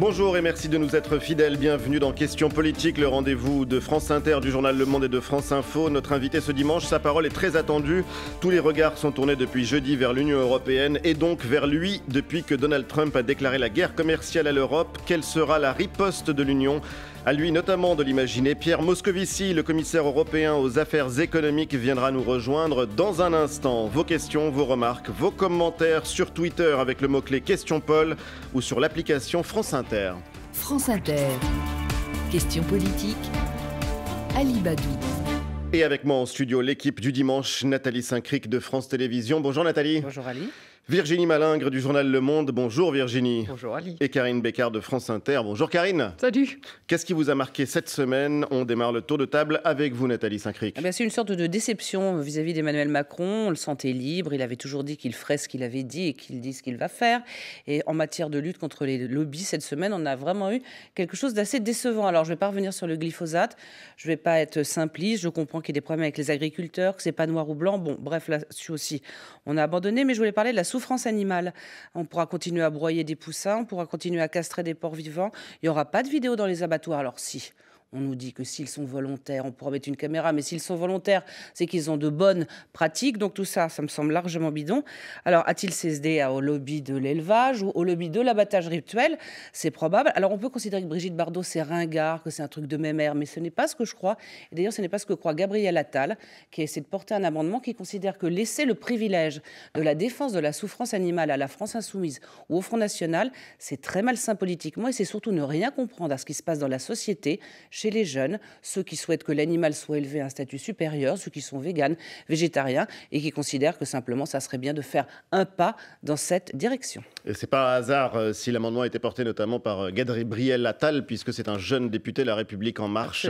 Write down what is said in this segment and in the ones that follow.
Bonjour et merci de nous être fidèles. Bienvenue dans Questions politiques, le rendez-vous de France Inter, du journal Le Monde et de France Info. Notre invité ce dimanche, sa parole est très attendue. Tous les regards sont tournés depuis jeudi vers l'Union européenne et donc vers lui depuis que Donald Trump a déclaré la guerre commerciale à l'Europe. Quelle sera la riposte de l'Union à lui notamment de l'imaginer, Pierre Moscovici, le commissaire européen aux affaires économiques, viendra nous rejoindre dans un instant. Vos questions, vos remarques, vos commentaires sur Twitter avec le mot-clé Question Paul ou sur l'application France Inter. France Inter. Question politique. Ali Badou. Et avec moi en studio, l'équipe du dimanche, Nathalie Saint-Cric de France Télévisions. Bonjour Nathalie. Bonjour Ali. Virginie Malingre du journal Le Monde, bonjour Virginie. Bonjour Ali. Et Karine Bécard de France Inter, bonjour Karine. Salut. Qu'est-ce qui vous a marqué cette semaine On démarre le tour de table avec vous Nathalie Saint-Cric. Ah ben, c'est une sorte de déception vis-à-vis d'Emmanuel Macron. On le sentait libre, il avait toujours dit qu'il ferait ce qu'il avait dit et qu'il dit ce qu'il va faire. Et en matière de lutte contre les lobbies, cette semaine, on a vraiment eu quelque chose d'assez décevant. Alors je ne vais pas revenir sur le glyphosate, je ne vais pas être simpliste, je comprends qu'il y ait des problèmes avec les agriculteurs, que ce n'est pas noir ou blanc. Bon, bref, là-dessus aussi, on a abandonné, mais je voulais parler de la souffrance animale. On pourra continuer à broyer des poussins, on pourra continuer à castrer des porcs vivants. Il n'y aura pas de vidéo dans les abattoirs. Alors si, on nous dit que s'ils sont volontaires, on pourra mettre une caméra, mais s'ils sont volontaires, c'est qu'ils ont de bonnes pratiques. Donc tout ça, ça me semble largement bidon. Alors a-t-il cédé au lobby de l'élevage ou au lobby de l'abattage rituel C'est probable. Alors on peut considérer que Brigitte Bardot, c'est ringard, que c'est un truc de mémère, mais ce n'est pas ce que je crois. Et d'ailleurs, ce n'est pas ce que croit Gabriel Attal, qui a essayé de porter un amendement qui considère que laisser le privilège de la défense de la souffrance animale à la France insoumise ou au Front National, c'est très malsain politiquement et c'est surtout ne rien comprendre à ce qui se passe dans la société chez les jeunes, ceux qui souhaitent que l'animal soit élevé à un statut supérieur, ceux qui sont véganes, végétariens et qui considèrent que simplement ça serait bien de faire un pas dans cette direction. Et c'est pas un hasard euh, si l'amendement a été porté notamment par euh, Gadri Briel Attal, puisque c'est un jeune député de La République En Marche.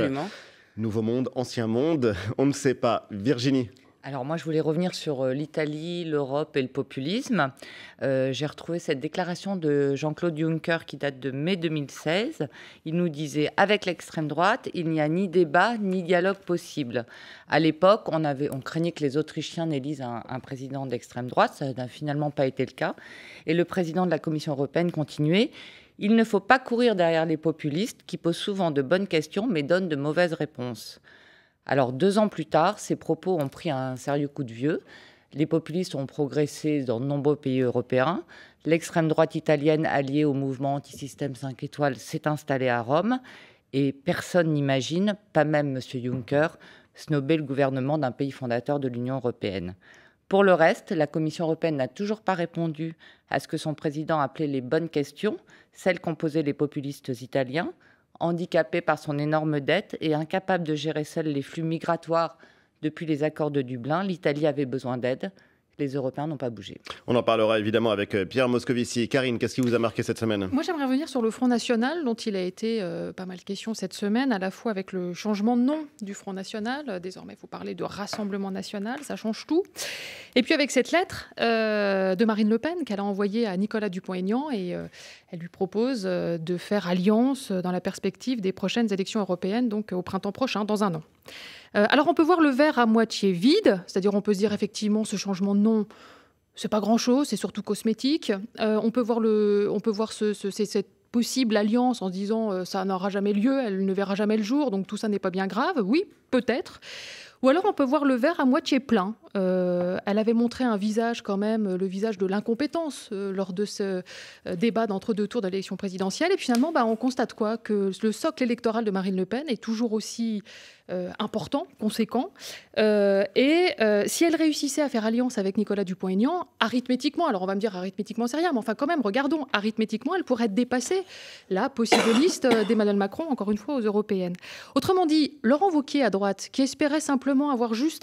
Nouveau monde, ancien monde, on ne sait pas. Virginie alors moi, je voulais revenir sur euh, l'Italie, l'Europe et le populisme. Euh, j'ai retrouvé cette déclaration de Jean-Claude Juncker qui date de mai 2016. Il nous disait, avec l'extrême droite, il n'y a ni débat ni dialogue possible. À l'époque, on, craignait que les Autrichiens n'élisent un, un, président d'extrême droite. Ça n'a finalement pas été le cas. Et le président de la Commission européenne continuait. Il ne faut pas courir derrière les populistes qui posent souvent de bonnes questions mais donnent de mauvaises réponses. Alors deux ans plus tard, ces propos ont pris un sérieux coup de vieux. Les populistes ont progressé dans de nombreux pays européens. L'extrême droite italienne alliée au mouvement anti-système 5 étoiles s'est installée à Rome. Et personne n'imagine, pas même M. Juncker, snober le gouvernement d'un pays fondateur de l'Union européenne. Pour le reste, la Commission européenne n'a toujours pas répondu à ce que son président appelait les bonnes questions, celles qu'ont posées les populistes italiens, handicapé par son énorme dette et incapable de gérer seul les flux migratoires depuis les accords de Dublin, l'Italie avait besoin d'aide les Européens n'ont pas bougé. On en parlera évidemment avec euh, Pierre Moscovici. Karine, qu'est-ce qui vous a marqué cette semaine Moi, j'aimerais revenir sur le Front National, dont il a été euh, pas mal question cette semaine, à la fois avec le changement de nom du Front National. Euh, désormais, vous parlez de Rassemblement National, ça change tout. Et puis avec cette lettre de Marine Le Pen qu'elle a envoyée à Nicolas Dupont-Aignan, et elle lui propose de faire alliance dans la perspective des prochaines élections européennes, donc au printemps prochain, dans un an. Euh, alors on peut voir le verre à moitié vide, c'est-à-dire on peut se dire effectivement ce changement de nom, c'est pas grand-chose, c'est surtout cosmétique. Euh, on peut voir, le, on peut voir ce, cette possible alliance en se disant euh, ça n'aura jamais lieu, elle ne verra jamais le jour, donc tout ça n'est pas bien grave. Oui, peut-être. Ou alors on peut voir le verre à moitié plein. elle avait montré un visage quand même, le visage de l'incompétence lors de ce débat d'entre deux tours de l'élection présidentielle. Et finalement, bah, on constate quoi Que le socle électoral de Marine Le Pen est toujours aussi euh, important, conséquent. Euh, et euh, si elle réussissait à faire alliance avec Nicolas Dupont-Aignan, arithmétiquement, alors on va me dire arithmétiquement c'est rien, mais enfin quand même, regardons, arithmétiquement, elle pourrait dépasser la possible liste d'Emmanuel Macron, encore une fois, aux européennes. Autrement dit, Laurent Wauquiez à droite, qui espérait simplement avoir juste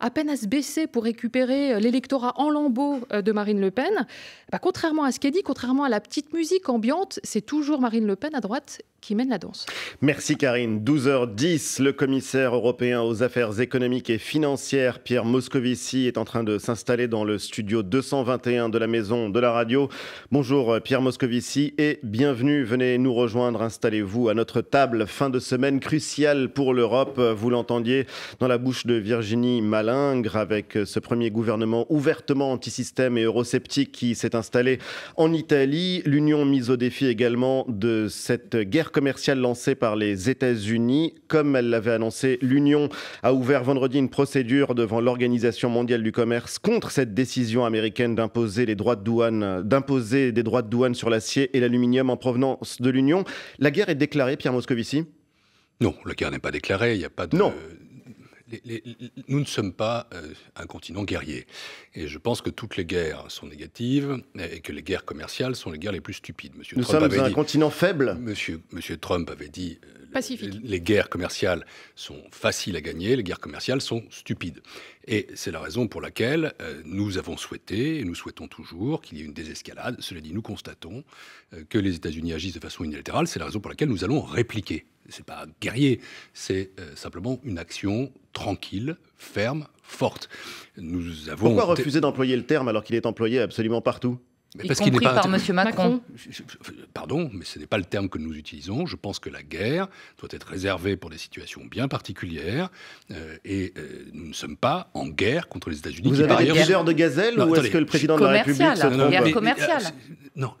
à peine à se baisser pour récupérer l'électorat en lambeaux de Marine Le Pen. Bah, contrairement à ce qu'elle dit, contrairement à la petite musique ambiante, c'est toujours Marine Le Pen à droite mène la danse. Merci Karine. 12h10, le commissaire européen aux affaires économiques et financières, Pierre Moscovici, est en train de s'installer dans le studio 221 de la Maison de la Radio. Bonjour euh, Pierre Moscovici et bienvenue. Venez nous rejoindre, installez-vous à notre table. Fin de semaine cruciale pour l'Europe. Vous l'entendiez dans la bouche de Virginie Malingre avec euh, ce premier gouvernement ouvertement antisystème et eurosceptique qui s'est installé en Italie. L'Union mise au défi également de cette guerre commerciale lancée par les États-Unis. Comme elle l'avait annoncé, l'Union a ouvert vendredi une procédure devant l'Organisation mondiale du commerce contre cette décision américaine d'imposer les droits de douane, d'imposer des droits de douane sur l'acier et l'aluminium en provenance de l'Union. La guerre est déclarée, Pierre Moscovici Non, la guerre n'est pas déclarée. Il n'y a pas de. Non nous ne sommes pas euh, un continent guerrier. Et je pense que toutes les guerres sont négatives et que les guerres commerciales sont les guerres les plus stupides. Monsieur nous sommes un continent faible monsieur, Trump avait dit euh, Les, guerres commerciales sont faciles à gagner, les guerres commerciales sont stupides. Et c'est la raison pour laquelle euh, nous avons souhaité, et nous souhaitons toujours, qu'il y ait une désescalade. Cela dit, nous constatons que les États-Unis agissent de façon unilatérale. C'est la raison pour laquelle nous allons répliquer c'est pas guerrier, c'est euh, simplement une action tranquille, ferme, forte. Nous avons Pourquoi refuser d'employer le terme alors qu'il est employé absolument partout parce y compris par Monsieur Macron. Pardon, mais ce n'est pas le terme que nous utilisons. Je pense que la guerre doit être réservée pour des situations bien particulières. Euh, et euh, nous ne sommes pas en guerre contre les États-Unis. Vous avez des ailleurs... de gazelle ou est-ce que le président de la République se trompe Non,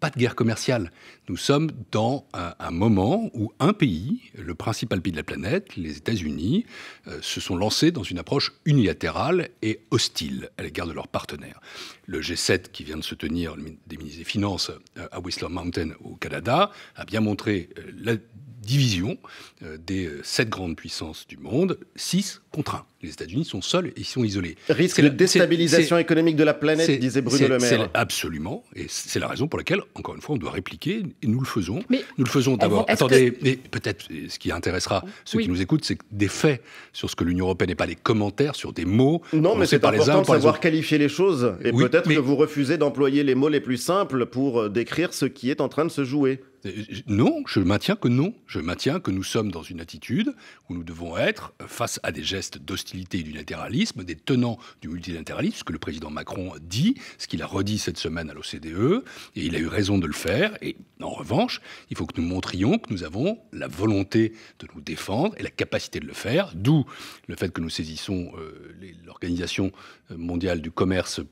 pas de guerre commerciale. Nous sommes dans un, moment où un pays, le principal pays de la planète, les États-Unis, euh, se sont lancés dans une approche unilatérale et hostile à l'égard de leurs partenaires. Le G7 qui vient de se tenir, des ministres des Finances euh, à Whistler Mountain au Canada, a bien montré euh, la division des sept grandes puissances du monde, six contre un les États-Unis sont seuls et ils sont isolés. Risque de déstabilisation économique de la planète, disait Bruno Le Maire. Absolument, et c'est la raison pour laquelle, encore une fois, on doit répliquer, et nous le faisons. Mais nous le faisons d'abord. Attendez, mais peut-être ce qui intéressera ceux qui nous écoutent, c'est des faits sur ce que l'Union européenne n'est pas des commentaires sur des mots. Non, mais c'est important de savoir qualifier les choses, et peut-être que vous refusez d'employer les mots les plus simples pour euh, décrire ce qui est en train de se jouer. Euh, non, je maintiens que non. Je maintiens que nous sommes dans une attitude où nous devons être face à des gestes d'hostilité et du latéralisme, des tenants du multilatéralisme, ce que le président Macron dit, ce qu'il a redit cette semaine à l'OCDE, et il a eu raison de le faire. Et en revanche, il faut que nous montrions que nous avons la volonté de nous défendre et la capacité de le faire, d'où le fait que nous saisissons euh, l'Organisation mondiale du commerce euh,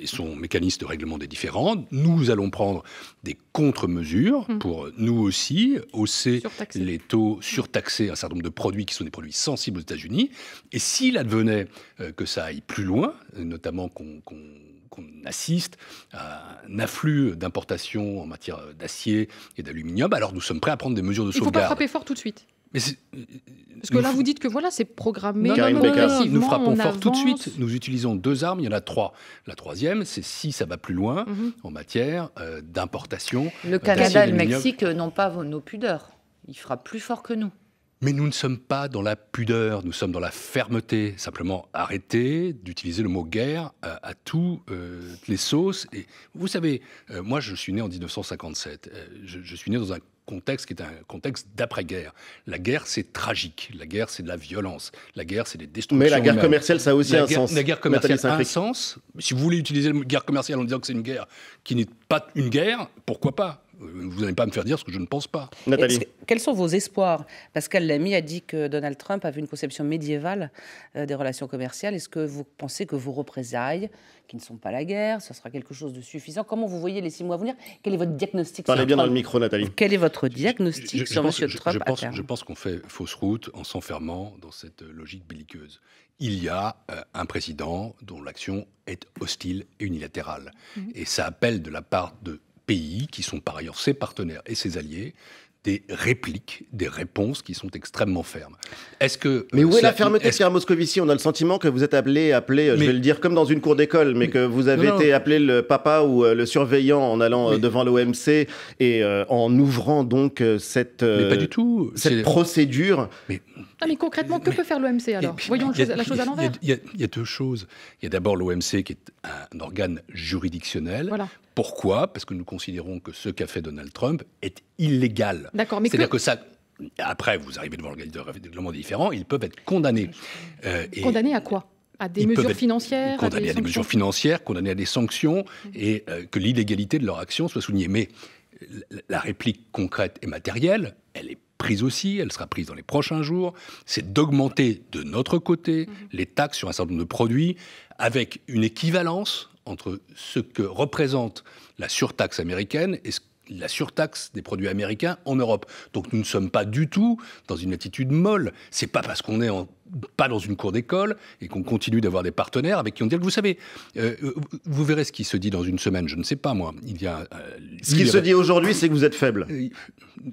et son mécanisme de règlement des différends. Nous allons prendre des contre-mesures hum. pour nous aussi hausser les taux surtaxés à un certain nombre de produits qui sont des produits sensibles aux États-Unis. Et s'il advenait euh, que ça aille plus loin, notamment qu'on assiste à un afflux d'importations en matière d'acier et d'aluminium, alors nous sommes prêts à prendre des mesures de sauvegarde. Il ne faut pas frapper fort tout de suite. Mais Parce que là, vous dites que voilà, c'est programmé. Non, non, non, nous frappons fort tout de suite. Nous utilisons deux armes, il y en a trois. La troisième, c'est si ça va plus loin mhm. en matière euh, d'importation. Le euh, Canada et le Mexique n'ont pas nos pudeurs. Ils frappent plus fort que nous. Mais nous ne sommes pas dans la pudeur, nous sommes dans la fermeté. Simplement arrêter d'utiliser le mot guerre à, toutes euh, les sauces. Et vous savez, euh, moi je suis né en 1957. Euh, je, suis né dans un contexte qui est un contexte d'après-guerre. La guerre, c'est tragique. La guerre, c'est de la violence. La guerre, c'est des destructions. Mais la guerre commerciale, ça a aussi un sens. La guerre commerciale a un sens. Si vous voulez utiliser la guerre commerciale en disant que c'est une guerre qui n'est pas une guerre, pourquoi pas vous n'allez pas me faire dire ce que je ne pense pas. Nathalie. quels sont vos espoirs Pascal Lamy a dit que Donald Trump avait une conception médiévale euh, des relations commerciales. Est-ce que vous pensez que vos représailles, qui ne sont pas la guerre, ce sera quelque chose de suffisant Comment vous voyez les six mois à venir Quel est votre diagnostic Parlez bien dans le micro, Nathalie. Quel est votre diagnostic je, sur pense, M. Trump je, pense, qu'on fait fausse route en s'enfermant dans cette logique belliqueuse il y a euh, un président dont l'action est hostile et unilatérale. Mmh. Et ça appelle de la part de pays qui sont par ailleurs ses partenaires et ses alliés des répliques, des réponses qui sont extrêmement fermes. Est-ce que euh, Mais où est la fermeté, Pierre Moscovici On a le sentiment que vous êtes appelé, appelé, euh, je vais le dire comme dans une cour d'école, mais, que vous avez été appelé le papa ou euh, le surveillant en allant devant l'OMC et en ouvrant donc cette mais pas du tout cette procédure. Mais, ah, mais concrètement, que peut faire l'OMC alors Voyons la chose à l'envers. Il y, y, a deux choses. Il y a d'abord l'OMC qui est un organe juridictionnel. Voilà. Pourquoi Parce que nous considérons que ce qu'a fait Donald Trump est illégal. D'accord, mais c'est-à-dire que... ça après, vous arrivez devant des règlements différents, ils peuvent être condamnés. Euh, condamnés à quoi à des mesures financières Condamnés à des, mesures financières, condamnés à des sanctions, mmh. et euh, que l'illégalité de leur action soit soulignée. Mais la réplique concrète et matérielle, elle est prise aussi, elle sera prise dans les prochains jours, c'est d'augmenter de notre côté mmh. les taxes sur un certain nombre de produits avec une équivalence entre ce que représente la surtaxe américaine et la surtaxe des produits américains en Europe. Donc nous ne sommes pas du tout dans une attitude molle. C'est pas parce qu'on est en pas dans une cour d'école et qu'on continue d'avoir des partenaires avec qui on dit que, vous savez euh, vous verrez ce qui se dit dans une semaine je ne sais pas moi il y a euh, ce qui se dit aujourd'hui c'est que vous êtes faible euh,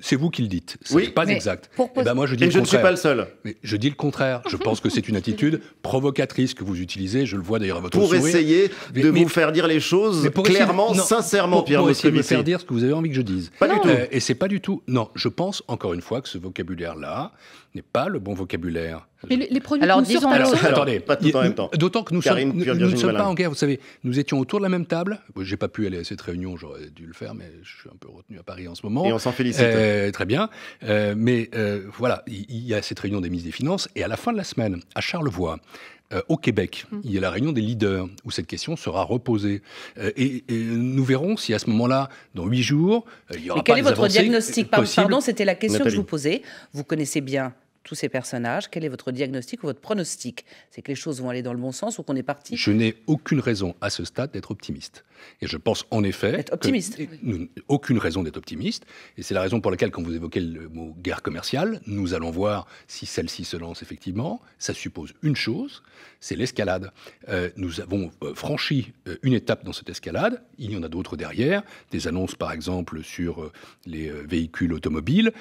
c'est vous qui le dites ce oui. pas exact eh ben, moi je dis et je ne suis pas le seul je dis le contraire je pense que c'est une attitude provocatrice que vous utilisez je le vois d'ailleurs à votre pour essayer de vous faire dire les choses clairement sincèrement pour, Pierre pour essayer de me faire dire ce que vous avez envie que je dise pas du tout et c'est pas du tout non je pense encore une fois que ce vocabulaire là n'est pas le bon vocabulaire. Mais les, produits alors, attendez, pas en même temps. D'autant que nous ne sommes pas en guerre, vous savez, nous étions autour de la même table. J'ai pas pu aller à cette réunion, j'aurais dû le faire, mais je suis un peu retenu à Paris en ce moment. Et on s'en félicite. Euh, très bien. Euh, mais euh, voilà, il y, a cette réunion des ministres des Finances, et à la fin de la semaine, à Charlevoix, au Québec, hum. il y a la réunion des leaders où cette question sera reposée. Et, nous verrons si à ce moment-là, dans huit jours, il y aura. quel est votre diagnostic Pardon, c'était la question que je vous posais. Vous connaissez bien tous ces personnages Quel est votre diagnostic ou votre pronostic C'est que les choses vont aller dans le bon sens ou qu'on est parti Je n'ai aucune raison à ce stade d'être optimiste. Et je pense en effet. Être optimiste. aucune raison d'être optimiste. Et c'est la raison pour laquelle, quand vous évoquez le mot guerre commerciale, nous allons voir si celle-ci se lance effectivement. Ça suppose une chose c'est l'escalade. Euh, nous avons euh, franchi euh, une étape dans cette escalade. Il y en a d'autres derrière. Des annonces, par exemple, sur les véhicules automobiles.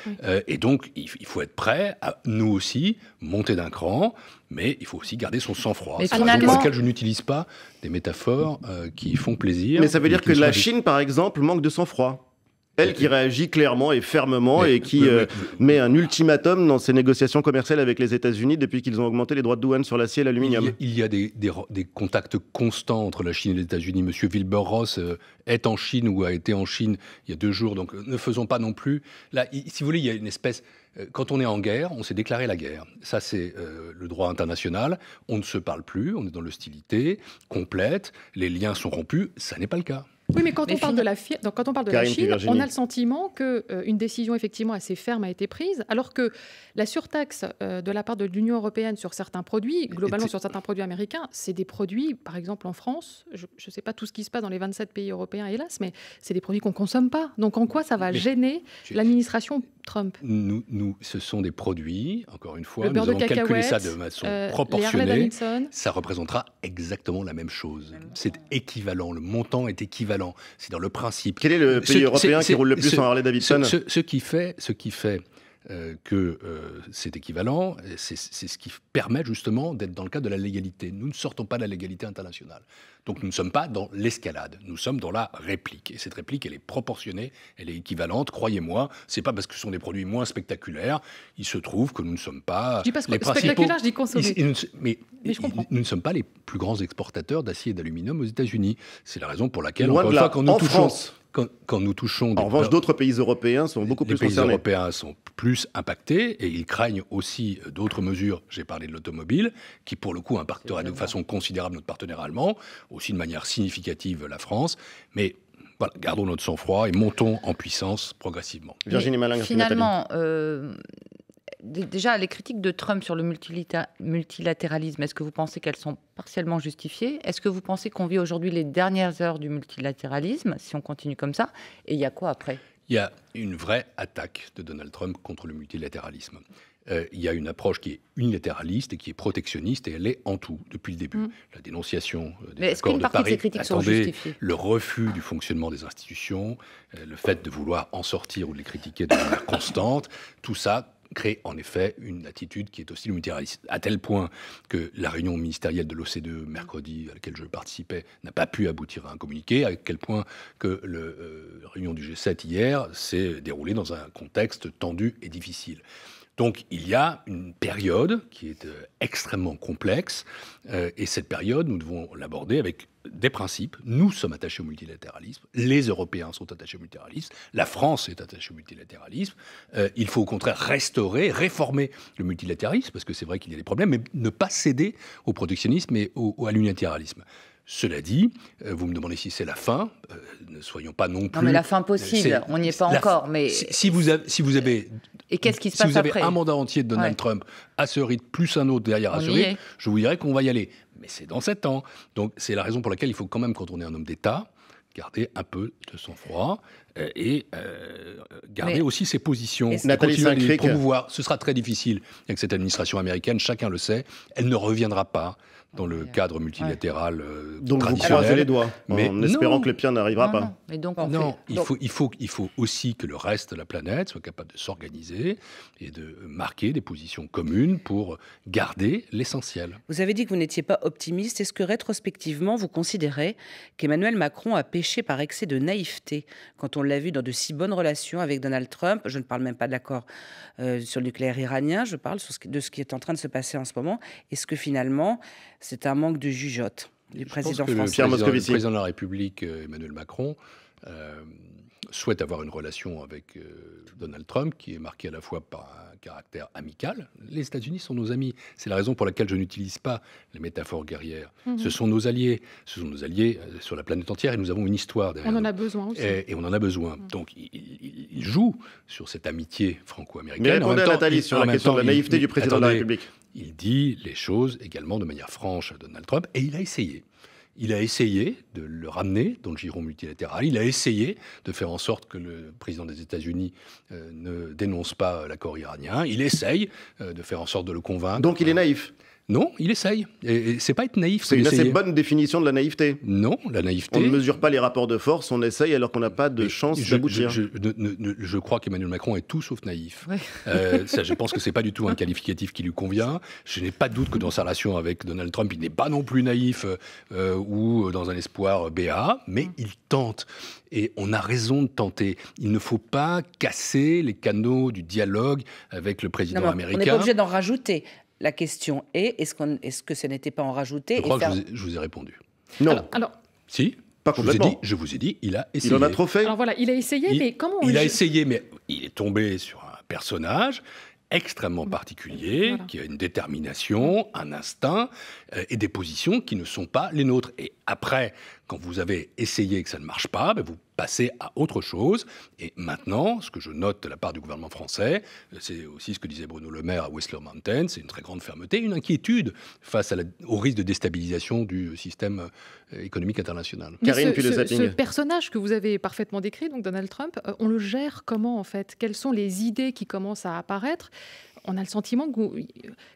et donc, il faut être prêt à, nous aussi, monter d'un cran mais il faut aussi garder son sang-froid. C'est la raison je n'utilise pas des métaphores qui font plaisir mais ça veut dire que la Chine, par exemple, manque de sang-froid. Elle qui réagit clairement et fermement et qui euh, met un ultimatum dans ses négociations commerciales avec les États-Unis depuis qu'ils ont augmenté les droits de douane sur l'acier et l'aluminium. Il y a, des, contacts constants entre la Chine et les États-Unis. Monsieur Wilbur Ross euh, est en Chine ou a été en Chine il y a deux jours, donc ne faisons pas non plus. Là, si vous voulez, il y a une espèce. Euh, quand on est en guerre, on s'est déclaré la guerre. Ça, c'est le droit international. On ne se parle plus, on est dans l'hostilité complète, les liens sont rompus. Ça n'est pas le cas. Oui, mais quand, on, parle de la Donc, quand on parle de la Chine, on a le sentiment que euh, une décision effectivement assez ferme a été prise, alors que la surtaxe euh, de la part de l'Union européenne sur certains produits, globalement sur certains produits américains, c'est des produits, par exemple en France, je ne sais pas tout ce qui se passe dans les 27 pays européens, hélas, mais c'est des produits qu'on ne consomme pas. Donc en quoi ça va gêner l'administration nous, ce sont des produits, encore une fois, nous avons calculé ça de façon proportionnelle euh, proportionnée. Ça représentera exactement la même chose. C'est équivalent, le montant est équivalent. C'est dans le principe. Quel est le pays européen qui roule le plus en Harley Davidson ce, qui fait, ce qui fait euh, que euh, c'est équivalent, c'est ce qui permet justement d'être dans le cadre de la légalité. Nous ne sortons pas de la légalité internationale. Donc nous ne sommes pas dans l'escalade, nous sommes dans la réplique. Et cette réplique, elle est proportionnée, elle est équivalente, croyez-moi. C'est pas parce que ce sont des produits moins spectaculaires, il se trouve que nous ne sommes pas. Je dis pas les principaux... je dis Mais, nous ne sommes pas les plus grands exportateurs d'acier et d'aluminium aux États-Unis. C'est la raison pour laquelle, quand nous en touchons. France. en revanche, d'autres pays européens sont beaucoup plus concernés. Les pays européens sont plus impactés et ils craignent aussi euh, d'autres mesures. J'ai parlé de l'automobile, qui pour le coup impactera de façon considérable notre partenaire allemand aussi de manière significative la France. Mais gardons notre sang-froid et montons en puissance progressivement. Virginie Malin, finalement, euh, déjà, les critiques de Trump sur le multilatéralisme, est-ce que vous pensez qu'elles sont partiellement justifiées Est-ce que vous pensez qu'on vit aujourd'hui les dernières heures du multilatéralisme, si on continue comme ça Et il y a quoi après Il y a une vraie attaque de Donald Trump contre le multilatéralisme. Euh, il y a une approche qui est unilatéraliste et qui est protectionniste, et elle est en tout depuis le début. Mm. La dénonciation euh, des Mais accords de Paris, attendez, le refus du fonctionnement des institutions, euh, le fait de vouloir en sortir ou de les critiquer de manière constante, tout ça crée en effet une attitude qui est aussi unilatéraliste. À tel point que la réunion ministérielle de l'OCDE mercredi à laquelle je participais n'a pas pu aboutir à un communiqué, à quel point que la réunion du G7 hier s'est déroulée dans un contexte tendu et difficile. Donc il y a une période qui est euh, extrêmement complexe, euh, et cette période, nous devons l'aborder avec des principes. Nous sommes attachés au multilatéralisme, les Européens sont attachés au multilatéralisme, la France est attachée au multilatéralisme. Euh, il faut au contraire restaurer, réformer le multilatéralisme, parce que c'est vrai qu'il y a des problèmes, mais ne pas céder au protectionnisme et à l'unilatéralisme. Cela dit, euh, vous me demandez si c'est la fin. Euh, ne soyons pas non plus. Non, mais la fin euh, possible. On n'y est pas encore. Mais si, vous avez, un mandat entier de Donald Trump à ce rythme, plus un autre derrière à ce je vous dirais qu'on va y aller. Mais c'est dans sept ans. Donc c'est la raison pour laquelle il faut quand même, quand on est un homme d'État, garder un peu de sang-froid et garder aussi ses positions, continuer à les promouvoir. Ce sera très difficile avec cette administration américaine, chacun le sait. Elle ne reviendra pas dans le cadre multilatéral euh, donc traditionnel. vous croisez les doigts, mais en espérant que le pire n'arrivera pas. Non. donc Il, Faut, il, faut, faut aussi que le reste de la planète soit capable de s'organiser et de marquer des positions communes pour garder l'essentiel. Vous avez dit que vous n'étiez pas optimiste. Est-ce que rétrospectivement, vous considérez qu'Emmanuel Macron a péché par excès de naïveté quand on l'a vu dans de si bonnes relations avec Donald Trump Je ne parle même pas de l'accord euh, sur le nucléaire iranien, je parle de ce qui est en train de se passer en ce moment. Est-ce que finalement, c'est un manque de jugeote du président français. Le président de la République, euh, Emmanuel Macron, euh, souhaite avoir une relation avec euh, Donald Trump, qui est marquée à la fois par un caractère amical. Les États-Unis sont nos amis. C'est la raison pour laquelle je n'utilise pas les métaphores guerrières. Mhm. Ce sont nos alliés. Ce sont nos alliés euh, sur la planète entière et nous avons une histoire derrière. On en a besoin aussi. Et, on en a besoin. Mhm. Donc, il, joue sur cette amitié franco-américaine. Mais répondez à sur la naïveté du président de la République. Il dit les choses également de manière franche à Donald Trump et il a essayé. Il a essayé de le ramener dans le giron multilatéral. Il a essayé de faire en sorte que le président des États-Unis euh, ne dénonce pas l'accord iranien. Il essaye euh, de faire en sorte de le convaincre. Donc il est euh, naïf. Non, il essaye. Et, c'est pas être naïf. C'est une assez bonne définition de la naïveté. Non, la naïveté. On ne mesure pas les rapports de force, on essaye alors qu'on n'a pas de chance d'aboutir. Je, je, crois qu'Emmanuel Macron est tout sauf naïf. Euh, ça, je pense que c'est pas du tout un qualificatif qui lui convient. Je n'ai pas de doute que dans sa relation avec Donald Trump, il n'est pas non plus naïf euh, ou euh, dans un espoir béat, mais il tente. Et on a raison de tenter. Il ne faut pas casser les canaux du dialogue avec le président américain. On n'est pas obligé d'en rajouter. La question est, est-ce que ce n'était pas en rajouter Je crois que je vous, ai, répondu. Non. Alors, Si pas je dit, je vous ai dit, il a essayé. Il en a trop fait. Alors voilà, il a essayé, mais comment Il a essayé, mais il est tombé sur un personnage extrêmement particulier, qui a une détermination, un instinct euh, et des positions qui ne sont pas les nôtres. Et après, quand vous avez essayé et que ça ne marche pas, ben vous vous passer à autre chose. Et maintenant, ce que je note de la part du gouvernement français, euh, c'est aussi ce que disait Bruno Le Maire à Whistler Mountain, c'est une très grande fermeté, une inquiétude face au risque de déstabilisation du système euh, économique international. Mais ce, personnage que vous avez parfaitement décrit, donc Donald Trump, euh, on le gère comment en fait Quelles sont les idées qui commencent à apparaître On a le sentiment que,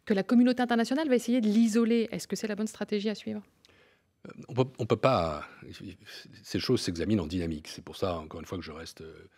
que la communauté internationale va essayer de l'isoler. Est-ce que c'est la bonne stratégie à suivre euh, on peut, peut pas. Ces choses s'examinent en dynamique. C'est pour ça, encore une fois, que je reste euh,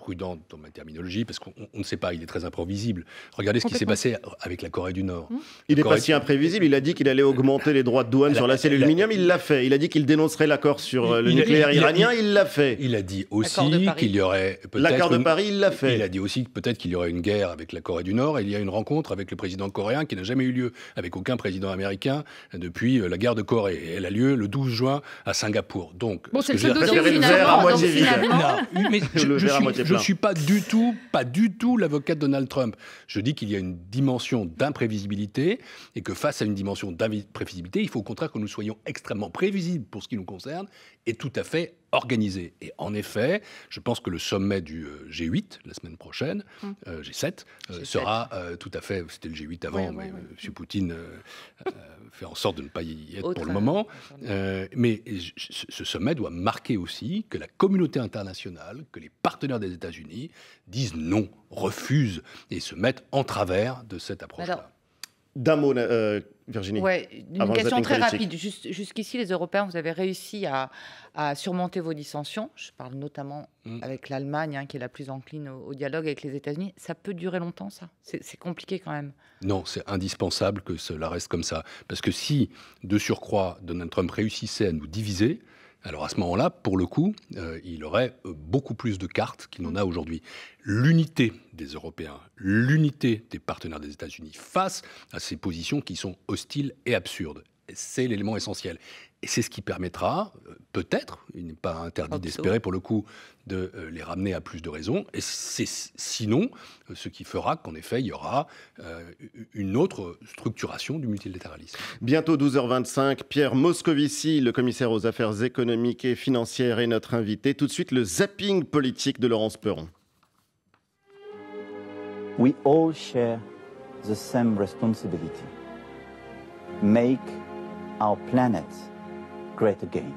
prudente dans ma terminologie, parce qu'on ne sait pas, il est très imprévisible. Regardez ce qui s'est passé avec la Corée du Nord. Mmh. Il n'est pas si imprévisible, il a dit qu'il allait augmenter les droits de douane sur la, et l'aluminium, il l'a fait. Il a dit qu'il dénoncerait l'accord sur euh, le nucléaire iranien, il l'a fait. Il a dit aussi qu'il y aurait peut-être... L'accord de Paris, il l'a fait. Il a dit aussi peut-être qu'il y aurait une guerre avec la Corée du Nord, et il y a une rencontre avec le président coréen qui n'a jamais eu lieu, avec aucun président américain depuis euh, la guerre de Corée. elle a lieu le 12 juin à Singapour. Donc, bon, c'est le, le, à moitié je ne suis pas du tout, pas du tout l'avocat de Donald Trump. Je dis qu'il y a une dimension d'imprévisibilité et que face à une dimension d'imprévisibilité, il faut au contraire que nous soyons extrêmement prévisibles pour ce qui nous concerne et tout à fait Organisé Et en effet, je pense que le sommet du euh, G8 la semaine prochaine, mm. euh, G7, euh, sera tout à fait. C'était le G8 avant, mais M. Poutine fait en sorte de ne pas y être pour le moment. mais ce sommet doit marquer aussi que la communauté internationale, que les partenaires des États-Unis disent non, refusent et se mettent en travers de cette approche-là. D'un mot, Virginie. Ouais, une question très rapide. Jusqu'ici, les Européens, vous avez réussi à, surmonter vos dissensions. Je parle notamment mm. avec l'Allemagne, hein, qui est la plus encline au, au dialogue avec les États-Unis. Ça peut durer longtemps, ça C'est compliqué quand même. Non, c'est indispensable que cela reste comme ça. Parce que si, de surcroît, Donald Trump réussissait à nous diviser, alors à ce moment-là, pour le coup, euh, il aurait euh, beaucoup plus de cartes qu'il n'en a aujourd'hui. L'unité des Européens, l'unité des partenaires des États-Unis face à ces positions qui sont hostiles et absurdes. C'est l'élément essentiel. Et c'est ce qui permettra, euh, peut-être, il n'est pas interdit d'espérer pour le coup, de euh, les ramener à plus de raisons. Et c'est sinon euh, ce qui fera qu'en effet, il y aura une autre structuration du multilatéralisme. Bientôt 12h25, Pierre Moscovici, le commissaire aux affaires économiques et financières, est notre invité. Tout de suite, le zapping politique de Laurence Perron. We all share the same responsibility. Make our planet great again.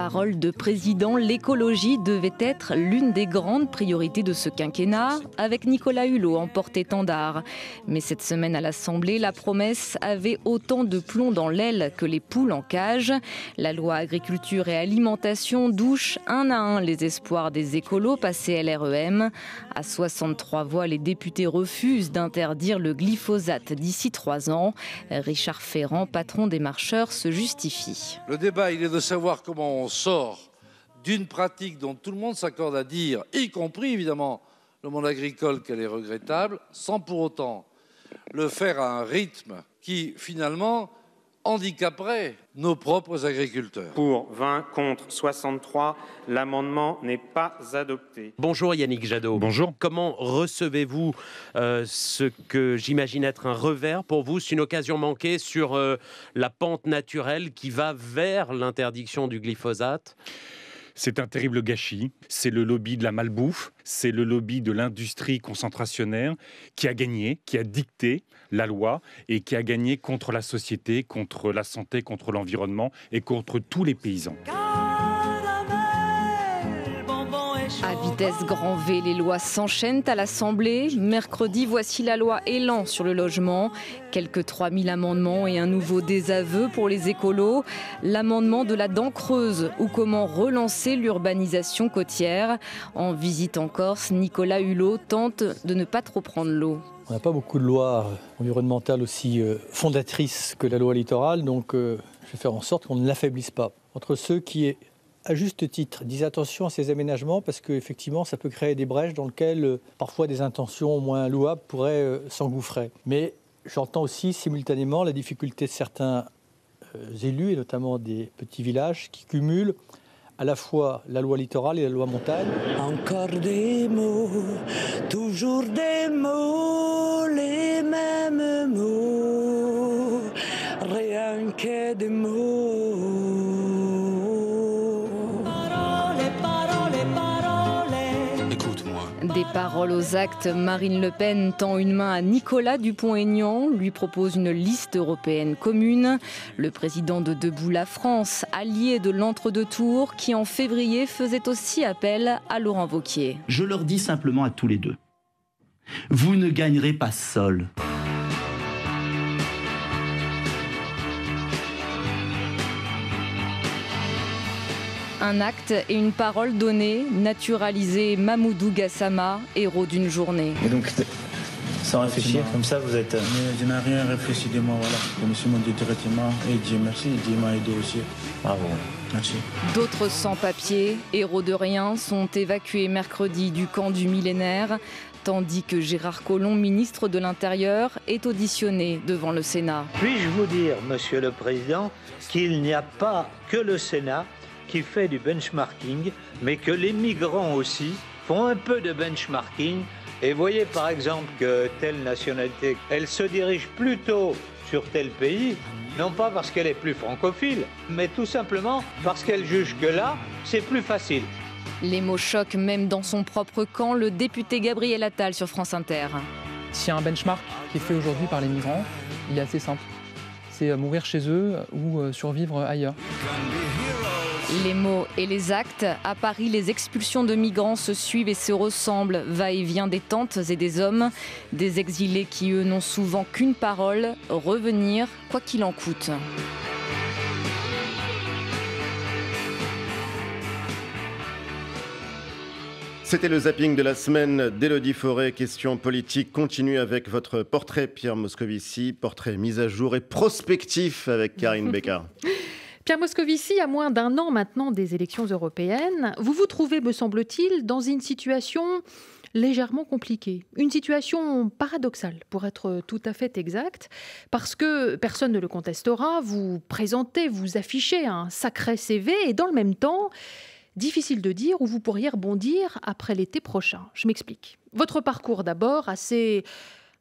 parole de président, l'écologie devait être l'une des grandes priorités de ce quinquennat, avec Nicolas Hulot en porte-étendard. Mais cette semaine à l'Assemblée, la promesse avait autant de plomb dans l'aile que les poules en cage. La loi agriculture et alimentation douche un à un les espoirs des écolos passés LREM. À 63 voix, les députés refusent d'interdire le glyphosate d'ici trois ans. Richard Ferrand, patron des marcheurs, se justifie. Le débat, il est de savoir comment on sort d'une pratique dont tout le monde s'accorde à dire, y compris évidemment le monde agricole, qu'elle est regrettable, sans pour autant le faire à un rythme qui finalement handicaperait nos propres agriculteurs. Pour 20 contre 63, l'amendement n'est pas adopté. Bonjour Yannick Jadot. Bonjour. Comment recevez-vous euh, ce que j'imagine être un revers pour vous C'est une occasion manquée sur euh, la pente naturelle qui va vers l'interdiction du glyphosate c'est un terrible gâchis. C'est le lobby de la malbouffe, c'est le lobby de l'industrie concentrationnaire qui a gagné, qui a dicté la loi et qui a gagné contre la société, contre la santé, contre l'environnement et contre tous les paysans. des Grand V, les lois s'enchaînent à l'Assemblée. Mercredi, voici la loi Élan sur le logement. Quelques 3000 amendements et un nouveau désaveu pour les écolos. L'amendement de la dent creuse ou comment relancer l'urbanisation côtière. En visite en Corse, Nicolas Hulot tente de ne pas trop prendre l'eau. On n'a pas beaucoup de lois environnementales aussi euh, fondatrices que la loi littorale, donc euh, je vais faire en sorte qu'on ne l'affaiblisse pas. Entre ceux qui à juste titre, disent attention à ces aménagements parce qu'effectivement, ça peut créer des brèches dans lesquelles euh, parfois des intentions moins louables pourraient euh, s'engouffrer. Mais j'entends aussi simultanément la difficulté de certains euh, élus, et notamment des petits villages, qui cumulent à la fois la loi littorale et la loi montagne. Encore des mots, toujours des mots, les mêmes mots, rien qu'à des mots. Des paroles aux actes, Marine Le Pen tend une main à Nicolas Dupont-Aignan, lui propose une liste européenne commune. Le président de Debout la France, allié de l'entre-deux tours, qui en février faisait aussi appel à Laurent Vauquier. Je leur dis simplement à tous les deux, vous ne gagnerez pas seul. Un acte et une parole donnée, naturalisé Mamoudou Gassama, héros d'une journée. Et donc, sans réfléchir, comme ça vous êtes. Euh, Mais je n'ai rien réfléchi de moi, voilà. Je me suis directement et Dieu merci, Dieu m'a aidé aussi. Bravo. Merci. D'autres sans-papiers, héros de rien, sont évacués mercredi du camp du millénaire, tandis que Gérard Collomb, ministre de l'Intérieur, est auditionné devant le Sénat. Puis-je vous dire, Monsieur le Président, qu'il n'y a pas que le Sénat qui fait du benchmarking, mais que les migrants aussi font un peu de benchmarking. Et voyez par exemple que telle nationalité, elle se dirige plutôt sur tel pays, non pas parce qu'elle est plus francophile, mais tout simplement parce qu'elle juge que là, c'est plus facile. Les mots choquent même dans son propre camp le député Gabriel Attal sur France Inter. S'il y a un benchmark qui est fait aujourd'hui par les migrants, il est assez simple. C'est euh, mourir chez eux ou euh, survivre ailleurs. Les mots et les actes. À Paris, les expulsions de migrants se suivent et se ressemblent. Va-et-vient des tentes et des hommes, des exilés qui, eux, n'ont souvent qu'une parole, revenir, quoi qu'il en coûte. C'était le zapping de la semaine d'Elodie Forêt. Question politique continue avec votre portrait, Pierre Moscovici, portrait mis à jour et prospectif avec Karine Becker. Pierre Moscovici, à moins d'un an maintenant des élections européennes, vous vous trouvez, me semble-t-il, dans une situation légèrement compliquée, une situation paradoxale pour être tout à fait exact, parce que personne ne le contestera, vous présentez, vous affichez un sacré CV et dans le même temps, difficile de dire où vous pourriez rebondir après l'été prochain. Je m'explique. Votre parcours d'abord, assez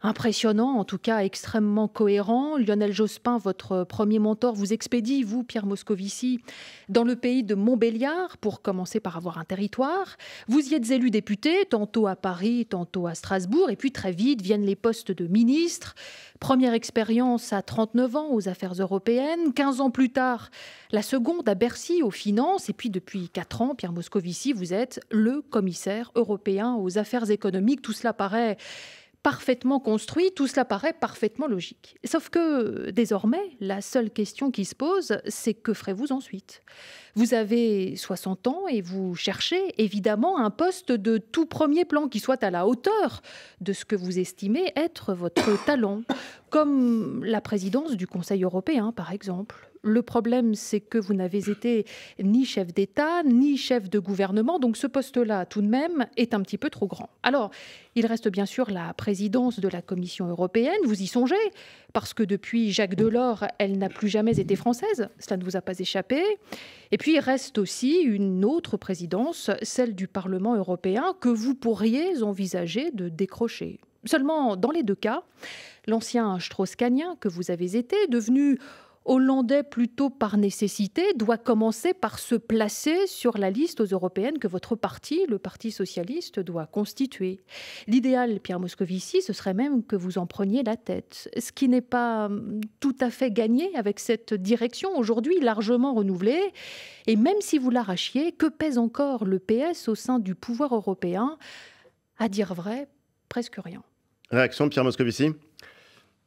impressionnant, en tout cas extrêmement cohérent. Lionel Jospin, votre premier mentor, vous expédie, vous, Pierre Moscovici, dans le pays de Montbéliard, pour commencer par avoir un territoire. Vous y êtes élu député, tantôt à Paris, tantôt à Strasbourg, et puis très vite viennent les postes de ministre. Première expérience à 39 ans aux affaires européennes, 15 ans plus tard, la seconde à Bercy aux finances, et puis depuis 4 ans, Pierre Moscovici, vous êtes le commissaire européen aux affaires économiques. Tout cela paraît parfaitement construit, tout cela paraît parfaitement logique. Sauf que désormais, la seule question qui se pose, c'est que ferez-vous ensuite Vous avez 60 ans et vous cherchez évidemment un poste de tout premier plan qui soit à la hauteur de ce que vous estimez être votre talent, comme la présidence du Conseil européen par exemple, le problème, c'est que vous n'avez été ni chef d'État, ni chef de gouvernement, donc ce poste-là, tout de même, est un petit peu trop grand. Alors, il reste bien sûr la présidence de la Commission européenne, vous y songez, parce que depuis Jacques Delors, elle n'a plus jamais été française, cela ne vous a pas échappé. Et puis, il reste aussi une autre présidence, celle du Parlement européen, que vous pourriez envisager de décrocher. Seulement, dans les deux cas, l'ancien strauss que vous avez été, devenu hollandais plutôt par nécessité, doit commencer par se placer sur la liste aux européennes que votre parti, le Parti socialiste, doit constituer. L'idéal, Pierre Moscovici, ce serait même que vous en preniez la tête, ce qui n'est pas hum, tout à fait gagné avec cette direction aujourd'hui largement renouvelée. Et même si vous l'arrachiez, que pèse encore le PS au sein du pouvoir européen À dire vrai, presque rien. Réaction, Pierre Moscovici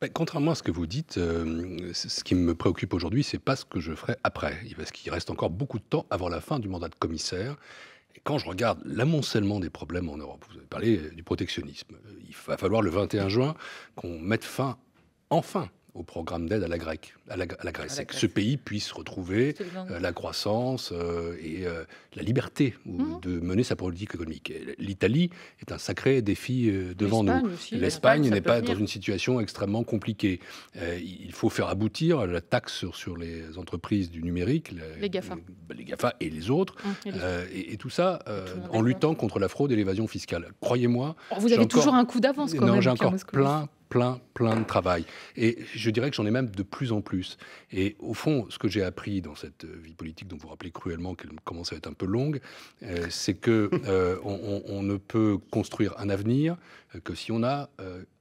bah, contrairement à ce que vous dites, euh, ce qui me préoccupe aujourd'hui, c'est pas ce que je ferai après, parce qu'il reste encore beaucoup de temps avant la fin du mandat de commissaire. Et quand je regarde l'amoncellement des problèmes en Europe, vous avez parlé euh, du protectionnisme, euh, il va falloir le 21 juin qu'on mette fin, enfin, au programme d'aide à la Grèce, à la, Grèce, que ce pays puisse retrouver euh, la croissance euh, et euh, la liberté mhm. de mener sa politique économique. L'Italie est un sacré défi devant nous. L'Espagne n'est pas dans une situation extrêmement compliquée. il faut faire aboutir la taxe sur, les entreprises du numérique, les, GAFA. et les autres, hein, et, tout ça en luttant contre la fraude et l'évasion fiscale. Croyez-moi. Oh, vous avez toujours un coup d'avance quand non, j'ai encore plein, plein, plein de travail. Et je dirais que j'en ai même de plus en plus. Et au fond, ce que j'ai appris dans cette euh, vie politique, dont vous rappelez cruellement qu'elle commence à être un peu longue, euh, c'est que euh, on, ne peut construire un avenir que si on a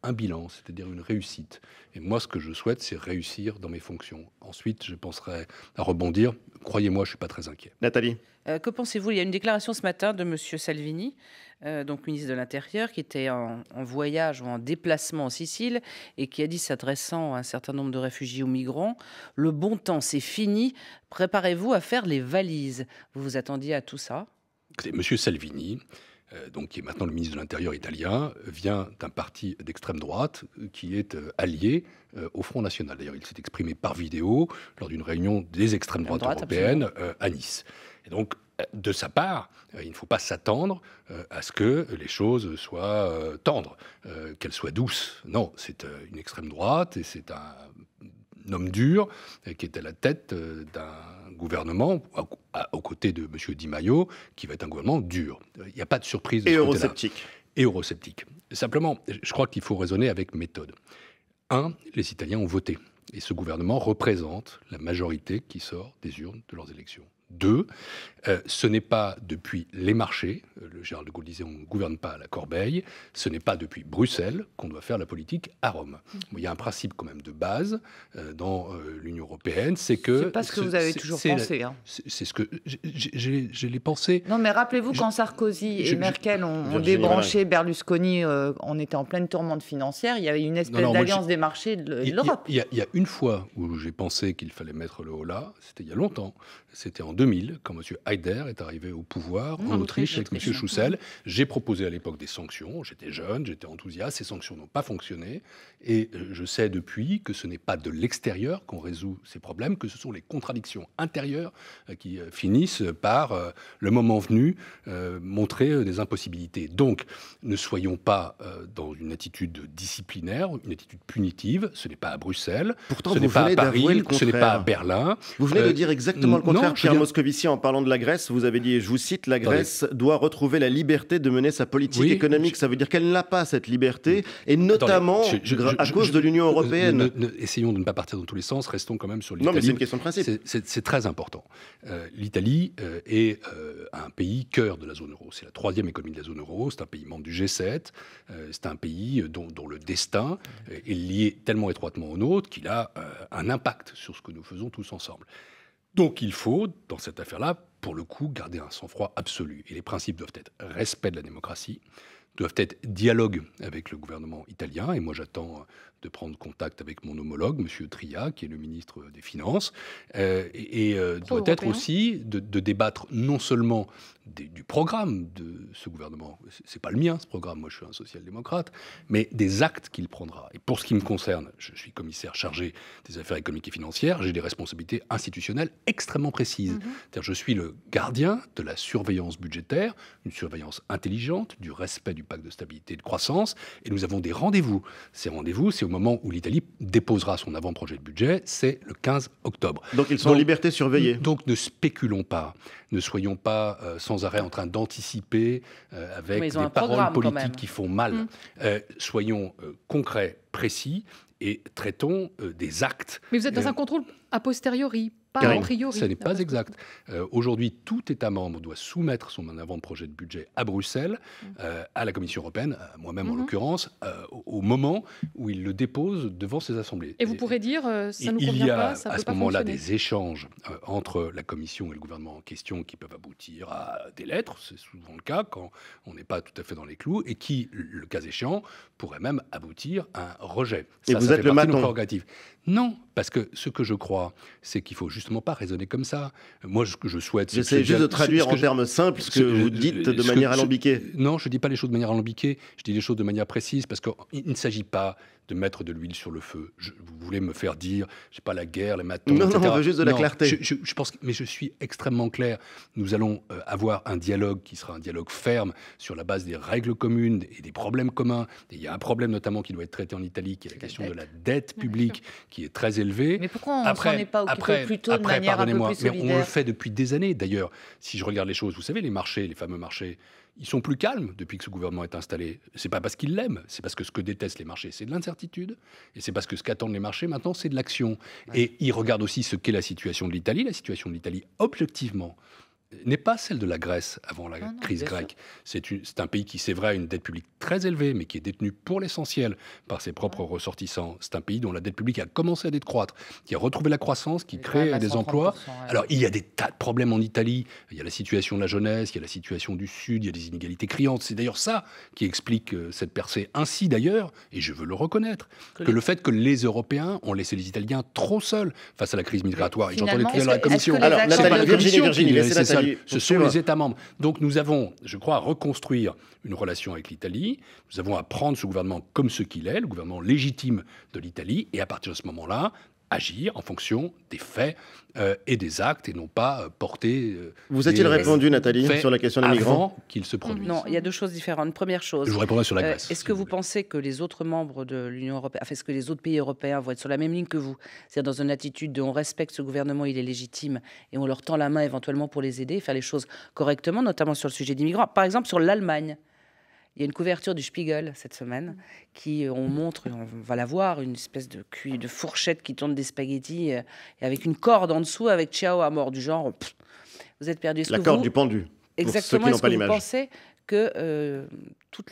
un bilan, c'est-à-dire une réussite. Et moi, ce que je souhaite, c'est réussir dans mes fonctions. Ensuite, je penserai à rebondir. Croyez-moi, je ne suis pas très inquiet. Nathalie. que pensez-vous Il y a une déclaration ce matin de M. Salvini euh, donc ministre de l'Intérieur, qui était en, voyage ou en déplacement en Sicile et qui a dit, s'adressant à un certain nombre de réfugiés ou migrants, le bon temps, c'est fini, préparez-vous à faire les valises. Vous vous attendiez à tout ça Monsieur Salvini, euh, donc, qui est maintenant le ministre de l'Intérieur italien, vient d'un parti d'extrême droite qui est euh, allié au Front National. D'ailleurs, il s'est exprimé par vidéo lors d'une réunion des extrêmes droites droite, européennes à Nice. Et donc, euh, de sa part, euh, il ne faut pas s'attendre euh, à ce que les choses soient tendres, qu'elles soient douces. Non, c'est une extrême droite et c'est un homme dur qui est à la tête d'un gouvernement aux côtés de M. Di Maio, qui va être un gouvernement dur. Il n'y a pas de surprise. De et eurosceptique. Et eurosceptique. Simplement, je crois qu'il faut raisonner avec méthode. Un, les Italiens ont voté. Et ce gouvernement représente la majorité qui sort des urnes de leurs élections. Deux, euh, ce n'est pas depuis les marchés, euh, le général de Gaulle disait on ne gouverne pas à la corbeille, ce n'est pas depuis Bruxelles qu'on doit faire la politique à Rome. Mmh. il y a un principe quand même de base euh, dans l'Union européenne, c'est que... C'est pas ce que vous avez toujours pensé. Hein. C'est ce que j'ai l'ai pensé. Non mais rappelez-vous quand Sarkozy et Merkel ont, débranché Berlusconi, on était en pleine tourmente financière, il y avait une espèce d'alliance des marchés de l'Europe. Il y, y, a une fois où j'ai pensé qu'il fallait mettre le haut là, c'était il y a longtemps, c'était en 2000, quand M. Haider est arrivé au pouvoir ah, en, Autriche, avec M. Schoussel. J'ai proposé à l'époque des sanctions. J'étais jeune, j'étais enthousiaste. Ces sanctions n'ont pas fonctionné. Et euh, je sais depuis que ce n'est pas de l'extérieur qu'on résout ces problèmes, que ce sont les contradictions intérieures euh, qui euh, finissent par, le moment venu, montrer des impossibilités. Donc, ne soyons pas dans une attitude disciplinaire, une attitude punitive. Ce n'est pas à Bruxelles. Pourtant, ce n'est pas à Paris, ce n'est pas à Berlin. Vous venez de dire exactement le contraire, non, Moscovici, en parlant de la Grèce, vous avez dit, je vous cite, la Grèce doit retrouver la liberté de mener sa politique économique. Ça veut dire qu'elle n'a pas cette liberté, et notamment à cause de l'Union européenne. essayons de ne pas partir dans tous les sens, restons quand même sur l'Italie. Non, mais c'est une question de principe. C'est très important. Euh, L'Italie euh, est euh, un pays cœur de la zone euro. C'est la troisième économie de la zone euro, c'est un pays membre du G7, c'est un pays dont, dont le destin est lié tellement étroitement au nôtre qu'il a un impact sur ce que nous faisons tous ensemble. Donc il faut, dans cette affaire-là, pour le coup, garder un sang-froid absolu. Et les principes doivent être respect de la démocratie, doivent être dialogues avec le gouvernement italien. Et moi, j'attends euh, de prendre contact avec mon homologue, M. Tria, qui est le ministre euh, des Finances, euh, et, doit être aussi de, débattre non seulement du programme de ce gouvernement, c'est pas le mien ce programme, moi je suis un social-démocrate, mais des actes qu'il prendra. Et pour ce qui me concerne, je suis commissaire chargé des affaires économiques et financières, j'ai des responsabilités institutionnelles extrêmement précises. Mhm. Je suis le gardien de la surveillance budgétaire, une surveillance intelligente, du respect du pacte de stabilité et de croissance. Et nous avons des rendez-vous. Ces rendez-vous, c'est au moment où l'Italie déposera son avant-projet de budget, c'est le 15 octobre. Donc ils sont en liberté surveillée. Donc ne spéculons pas, ne soyons pas euh, sans arrêt en train d'anticiper euh, avec des paroles politiques qui font mal. Mmh. Euh, soyons concrets, précis et traitons des actes. Mais vous êtes dans un contrôle a posteriori pas Ce n'est pas exact. Euh, aujourd'hui, tout État membre doit soumettre son avant-projet de budget à Bruxelles, mm. euh, à la Commission européenne, euh, moi-même en mm-hmm. l'occurrence, au moment où il le dépose devant ses assemblées. Et vous pourrez dire, ça nous convient pas, ça Il y a à ce moment-là des échanges entre la Commission et le gouvernement en question qui peuvent aboutir à des lettres, c'est souvent le cas quand on n'est pas tout à fait dans les clous, et qui, le cas échéant, pourrait même aboutir à un rejet. Et vous êtes le maton. Non, parce que ce que je crois, c'est qu'il faut justement pas raisonner comme ça. Moi, ce que je souhaite, J'essaie juste de traduire en termes simples ce que, vous dites de manière alambiquée. non, je ne dis pas les choses de manière alambiquée. Je dis les choses de manière précise parce qu'il ne s'agit pas de mettre de l'huile sur le feu. Je, vous voulez me faire dire, je pas la guerre, les matons, Non, etc. non, on veut juste de la clarté. Je, pense, mais je suis extrêmement clair. Nous allons euh, avoir un dialogue qui sera un dialogue ferme sur la base des règles communes et des problèmes communs. il y a un problème notamment qui doit être traité en Italie, qui est la question de la dette publique, qui est très élevée. Mais pourquoi on s'en est pas occupé après, de manière un peu plus Mais on le fait depuis des années. D'ailleurs, si je regarde les choses, vous savez, les marchés, les fameux marchés ils sont plus calmes depuis que ce gouvernement est installé. Ce n'est pas parce qu'ils l'aiment, c'est parce que ce que détestent les marchés, c'est de l'incertitude, et c'est parce que ce qu'attendent les marchés maintenant, c'est de l'action. Et ils regardent aussi ce qu'est la situation de l'Italie. La situation de l'Italie, objectivement, n'est pas celle de la Grèce avant la ah crise grecque. C'est un pays qui, c'est vrai, a une dette publique très élevée, mais qui est détenue pour l'essentiel par ses propres ressortissants. C'est un pays dont la dette publique a commencé à décroître, qui a retrouvé la croissance, qui crée des emplois. Alors, il y a des tas de problèmes en Italie. Il y a la situation de la jeunesse, il y a la situation du Sud, il y a des inégalités criantes. C'est d'ailleurs ça qui explique euh, cette percée. Ainsi, d'ailleurs, et je veux le reconnaître, que, le fait que les Européens ont laissé les Italiens trop seuls face à la crise migratoire. Et j'entendais tout à la Commission. Alors, ce sont les États membres. Donc nous avons, je crois, à reconstruire une relation avec l'Italie. Nous avons à prendre ce gouvernement comme ce qu'il est, le gouvernement légitime de l'Italie. Et à partir de ce moment-là, agir en fonction des faits euh, et des actes et non pas euh, porter. Euh, vous a il répondu, Nathalie, sur la question des migrants qu'ils se produisent Non, il y a deux choses différentes. Première chose. Je répondrai sur la Est-ce que vous, pensez que les autres membres de l'Union européenne, ce que les autres pays européens vont être sur la même ligne que vous C'est-à-dire dans une attitude de on respecte ce gouvernement, il est légitime et on leur tend la main éventuellement pour les aider et faire les choses correctement, notamment sur le sujet des migrants. Par exemple, sur l'Allemagne. Il y a une couverture du Spiegel cette semaine qui euh, on montre, on va la voir, une espèce de, de fourchette qui tourne des spaghettis euh, et avec une corde en dessous avec ciao à mort du genre. vous êtes perdu. La corde du pendu. Exactement. Est-ce que vous pensez que euh,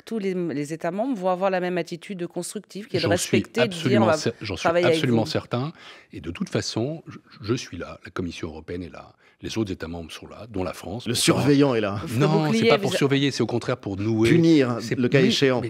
tous les, États membres vont avoir la même attitude constructive qui est de respecter, de dire on va bah, J'en suis absolument certain. Et de toute façon, je suis là, la Commission européenne est là. Les autres États membres sont là, dont la France. Le surveillant est là. Non, c'est pas pour surveiller, c'est au contraire pour nouer. Punir, le cas échéant.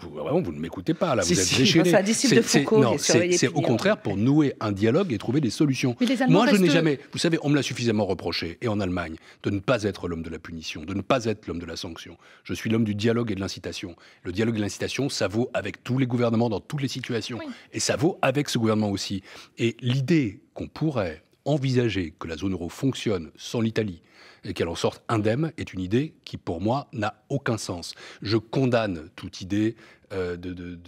Vraiment, vous ne m'écoutez pas là, vous êtes déchiré. C'est au contraire pour nouer un dialogue et trouver des solutions. Moi, je n'ai jamais. Vous savez, on me l'a suffisamment reproché, et en Allemagne, de ne pas être l'homme de la punition, de ne pas être l'homme de la sanction. Je suis l'homme du dialogue et de l'incitation. Le dialogue et l'incitation, ça vaut avec tous les gouvernements dans toutes les situations. Et ça vaut avec ce gouvernement aussi. Et l'idée qu'on pourrait envisager que la zone euro fonctionne sans l'Italie et qu'elle en sorte indemne est une idée qui, pour moi, n'a aucun sens. Je condamne toute idée euh, de,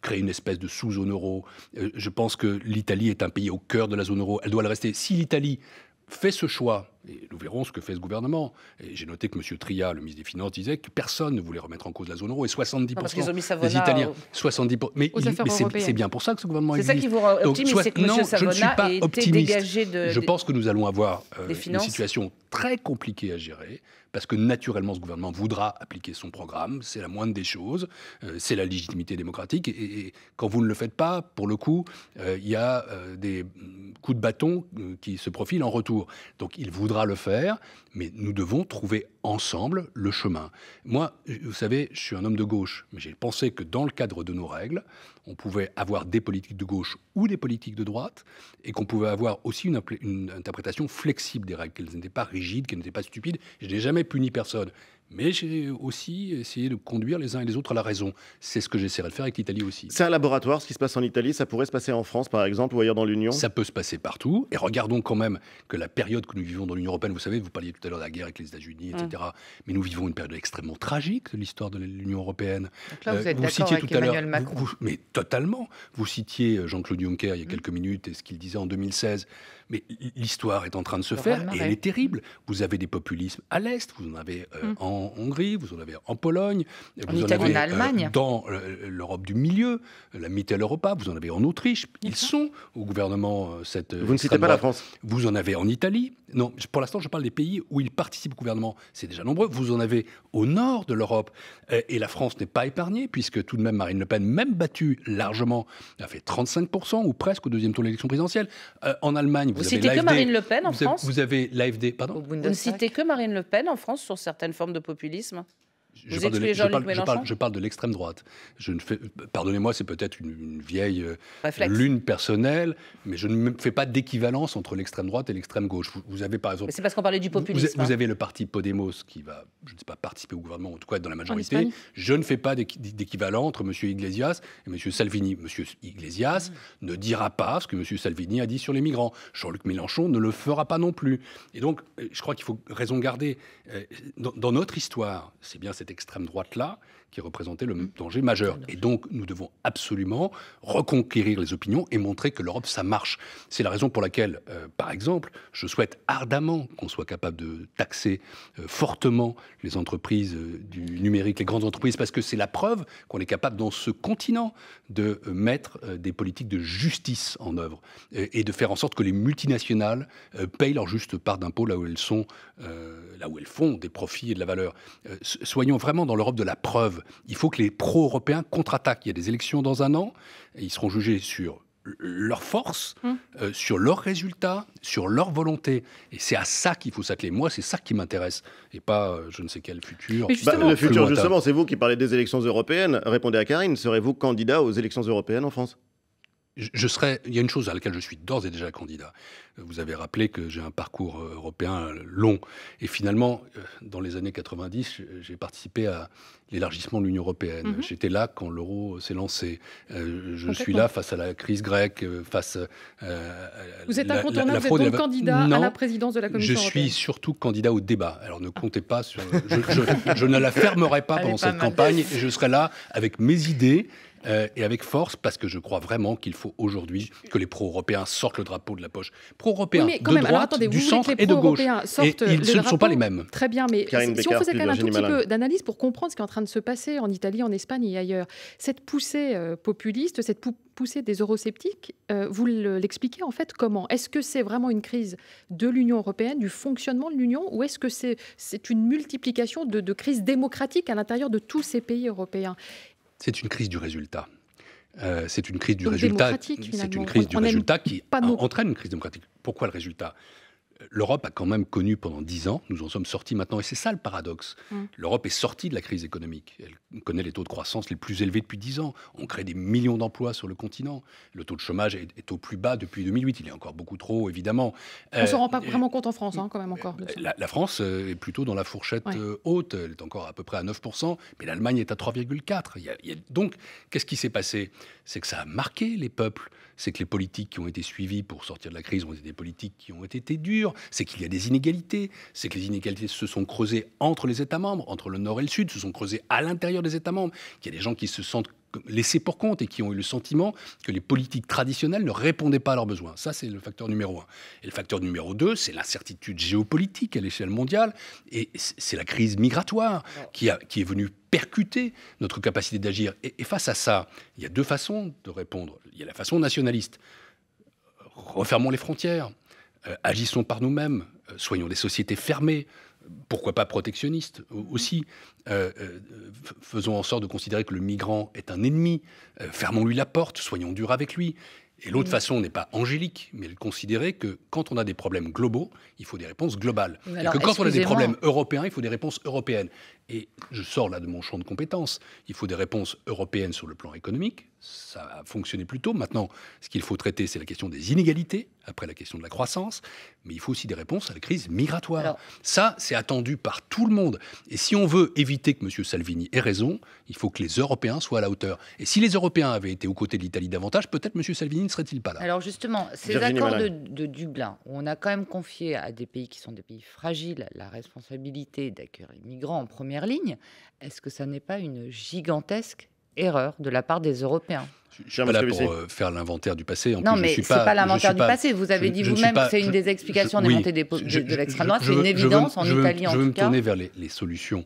créer une espèce de sous-zone euro. Euh, je pense que l'Italie est un pays au cœur de la zone euro. Elle doit le rester. Si l'Italie fait ce choix et nous verrons ce que fait ce gouvernement. Et j'ai noté que M. Tria, le ministre des Finances, disait que personne ne voulait remettre en cause la zone euro et 70% parce qu'ils des Italiens. 70 Mais, c'est bien pour ça que ce gouvernement existe. C'est ça qui vous rend optimiste, c'est que Non, je ne suis pas optimiste. de... Je pense que nous allons avoir euh, une situation très compliquée à gérer parce que naturellement ce gouvernement voudra appliquer son programme, c'est la moindre des choses, euh, c'est la légitimité démocratique, et, quand vous ne le faites pas, pour le coup, euh, il y a des coups de bâton qui se profilent en retour. Donc il voudra le faire, mais nous devons trouver ensemble le chemin. Moi, vous savez, je suis un homme de gauche, mais j'ai pensé que dans le cadre de nos règles, on pouvait avoir des politiques de gauche ou des politiques de droite, et qu'on pouvait avoir aussi une, une interprétation flexible des règles, qu'elles n'étaient pas rigides, qu'elles n'étaient pas stupides. Je n'ai jamais puni personne. Mais j'ai aussi essayé de conduire les uns et les autres à la raison. C'est ce que j'essaierai de faire avec l'Italie aussi. C'est un laboratoire, ce qui se passe en Italie, ça pourrait se passer en France par exemple ou ailleurs dans l'Union Ça peut se passer partout. Et regardons quand même que la période que nous vivons dans l'Union européenne, vous savez, vous parliez tout à l'heure de la guerre avec les États-Unis, etc. Mm. Mais nous vivons une période extrêmement tragique de l'histoire de l'Union européenne. Donc là, vous êtes euh, avec Macron. mais totalement. Vous citiez Jean-Claude Juncker il y a mm. quelques minutes et ce qu'il disait en 2016 mais l'histoire est en train de se faire et elle est terrible. Vous avez des populismes à l'Est, vous en avez euh, hum. en Hongrie, vous en avez en Pologne, en vous en avez en Allemagne. Euh, dans euh, l'Europe du milieu, la Mitteleuropa, vous en avez en Autriche. Ils sont au gouvernement cette. Vous ne citez pas la France. Vous en avez en Italie. Non, pour l'instant, je parle des pays où ils participent au gouvernement. C'est déjà nombreux. Vous en avez au nord de l'Europe. Et la France n'est pas épargnée, puisque tout de même Marine Le Pen, même battue largement, a fait 35% ou presque au deuxième tour de l'élection présidentielle. En Allemagne, vous, vous citez que Marine Le Pen en France Vous avez l'AFD, pardon Vous ne citez que Marine Le Pen en France sur certaines formes de populisme je, parle de, l'extrême droite. pardonnez-moi, c'est peut-être une, vieille euh, lune personnelle, mais je ne fais pas d'équivalence entre l'extrême droite et l'extrême gauche. Vous, avez par exemple. c'est parce qu'on parlait du populisme. Vous, hein. avez le parti Podemos qui va, je ne sais pas, participer au gouvernement, en tout cas être dans la majorité. Je ne fais pas d'équivalent entre M. Iglesias et M. Salvini. M. Iglesias ah. ne dira pas ce que M. Salvini a dit sur les migrants. Jean-Luc Mélenchon ne le fera pas non plus. Et donc, euh, je crois qu'il faut raison garder. Euh, dans notre histoire, c'est bien cette extrême droite-là, qui représentait le mm. danger majeur. Et donc, nous devons absolument reconquérir les opinions et montrer que l'Europe, ça marche. C'est la raison pour laquelle, euh, par exemple, je souhaite ardemment qu'on soit capable de taxer euh, fortement les entreprises euh, du numérique, les grandes entreprises, parce que c'est la preuve qu'on est capable, dans ce continent, de mettre des politiques de justice en œuvre et, et de faire en sorte que les multinationales payent leur juste part d'impôts là où elles sont, là où elles font des profits et de la valeur. soyons vraiment dans l'Europe de la preuve il faut que les pro-européens contre-attaquent. Il y a des élections dans un an, et ils seront jugés sur leur force, hum. euh, sur leurs résultats, sur leur volonté. Et c'est à ça qu'il faut s'atteler. Moi, c'est ça qui m'intéresse. Et pas euh, je ne sais quel futur. Bah, le futur, justement, c'est vous qui parlez des élections européennes. Répondez à Karine. Serez-vous candidat aux élections européennes en France je serais, il y a une chose à laquelle je suis d'ores et déjà candidat. Vous avez rappelé que j'ai un parcours euh, européen long. Et finalement, euh, dans les années 90, j'ai participé à l'élargissement de l'Union européenne. Mhm. J'étais là quand l'euro s'est lancé. Euh, je suis là face à la crise grecque, face à. Vous êtes incontournable, vous êtes donc candidat à la présidence de la Commission Je suis surtout candidat au débat. Alors ne comptez pas sur. je, ne la fermerai pas pendant cette campagne. je serai là avec mes idées euh, et avec force parce que je crois vraiment qu'il faut aujourd'hui que les pro-européens sortent le drapeau de la poche. Pro-européens de droite, du centre et de gauche. Et ils, ce ne sont pas les mêmes. Très bien, mais si on faisait quand même un tout petit peu d'analyse pour comprendre ce qui est en train de se passer en Italie, en Espagne et ailleurs, cette poussée euh, populiste, cette poussée des eurosceptiques, euh, vous l'expliquez en fait comment Est-ce que c'est vraiment une crise de l'Union européenne, du fonctionnement de l'Union, ou est-ce que c'est une multiplication de, de crises démocratiques à l'intérieur de tous ces pays européens c'est une crise du résultat. Euh, c'est une crise du résultat. C'est une crise du résultat qui entraîne une crise démocratique. Pourquoi le résultat l'Europe a quand même connu pendant dix ans, nous en sommes sortis maintenant, et c'est ça le paradoxe. Mm. L'Europe est sortie de la crise économique. Elle connaît les taux de croissance les plus élevés depuis dix ans. On crée des millions d'emplois sur le continent. Le taux de chômage est, au plus bas depuis 2008. Il est encore beaucoup trop, évidemment. On ne se euh, rend pas vraiment compte en France, hein, quand même, encore. La, France euh, est plutôt dans la fourchette euh, haute. Elle est encore à peu près à 9%, mais l'Allemagne est à 3,4%. donc, qu'est-ce qui s'est passé C'est que ça a marqué les peuples. C'est que les politiques qui ont été suivies pour sortir de la crise ont été des politiques qui ont été dures c'est qu'il y a des inégalités, c'est que les inégalités se sont creusées entre les États membres, entre le Nord et le Sud, se sont creusées à l'intérieur des États membres, qu'il y a des gens qui se sentent laissés pour compte et qui ont eu le sentiment que les politiques traditionnelles ne répondaient pas à leurs besoins. Ça, c'est le facteur numéro un. Et le facteur numéro deux, c'est l'incertitude géopolitique à l'échelle mondiale et c'est la crise migratoire qui, qui est venue percuter notre capacité d'agir. Et, et face à ça, il y a deux façons de répondre. Il y a la façon nationaliste. Refermons les frontières, euh, agissons par nous-mêmes, euh, soyons des sociétés fermées, pourquoi pas protectionnistes aussi. Euh, faisons en sorte de considérer que le migrant est un ennemi, fermons-lui la porte, soyons durs avec lui. Et l'autre mm. façon n'est pas angélique, mais de considérer que quand on a des problèmes globaux, il faut des réponses globales. Et que quand on a des problèmes européens, il faut des réponses européennes. Et je sors là de mon champ de compétences. Il faut des réponses européennes sur le plan économique. Ça a fonctionné plus tôt. Maintenant, ce qu'il faut traiter, c'est la question des inégalités, après la question de la croissance. Mais il faut aussi des réponses à la crise migratoire. Ça, c'est attendu par tout le monde. Et si on veut éviter que M. Salvini ait raison, il faut que les Européens soient à la hauteur. Et si les Européens avaient été aux côtés de l'Italie davantage, peut-être M. Salvini ne serait-il pas là. Alors justement, ces accords de, de Dublin, où on a quand même confié à des pays qui sont des pays fragiles la responsabilité d'accueillir les migrants en première ligne, est-ce que ça n'est pas une gigantesque erreur de la part des Européens je suis là pour euh, faire l'inventaire du passé. En non, mais ce n'est pas, l'inventaire du passé. Vous avez dit vous-même que c'est une des explications des montées de, l'extrême droite. C'est une évidence en Italie, en tout cas. Je veux me tourner vers les, solutions.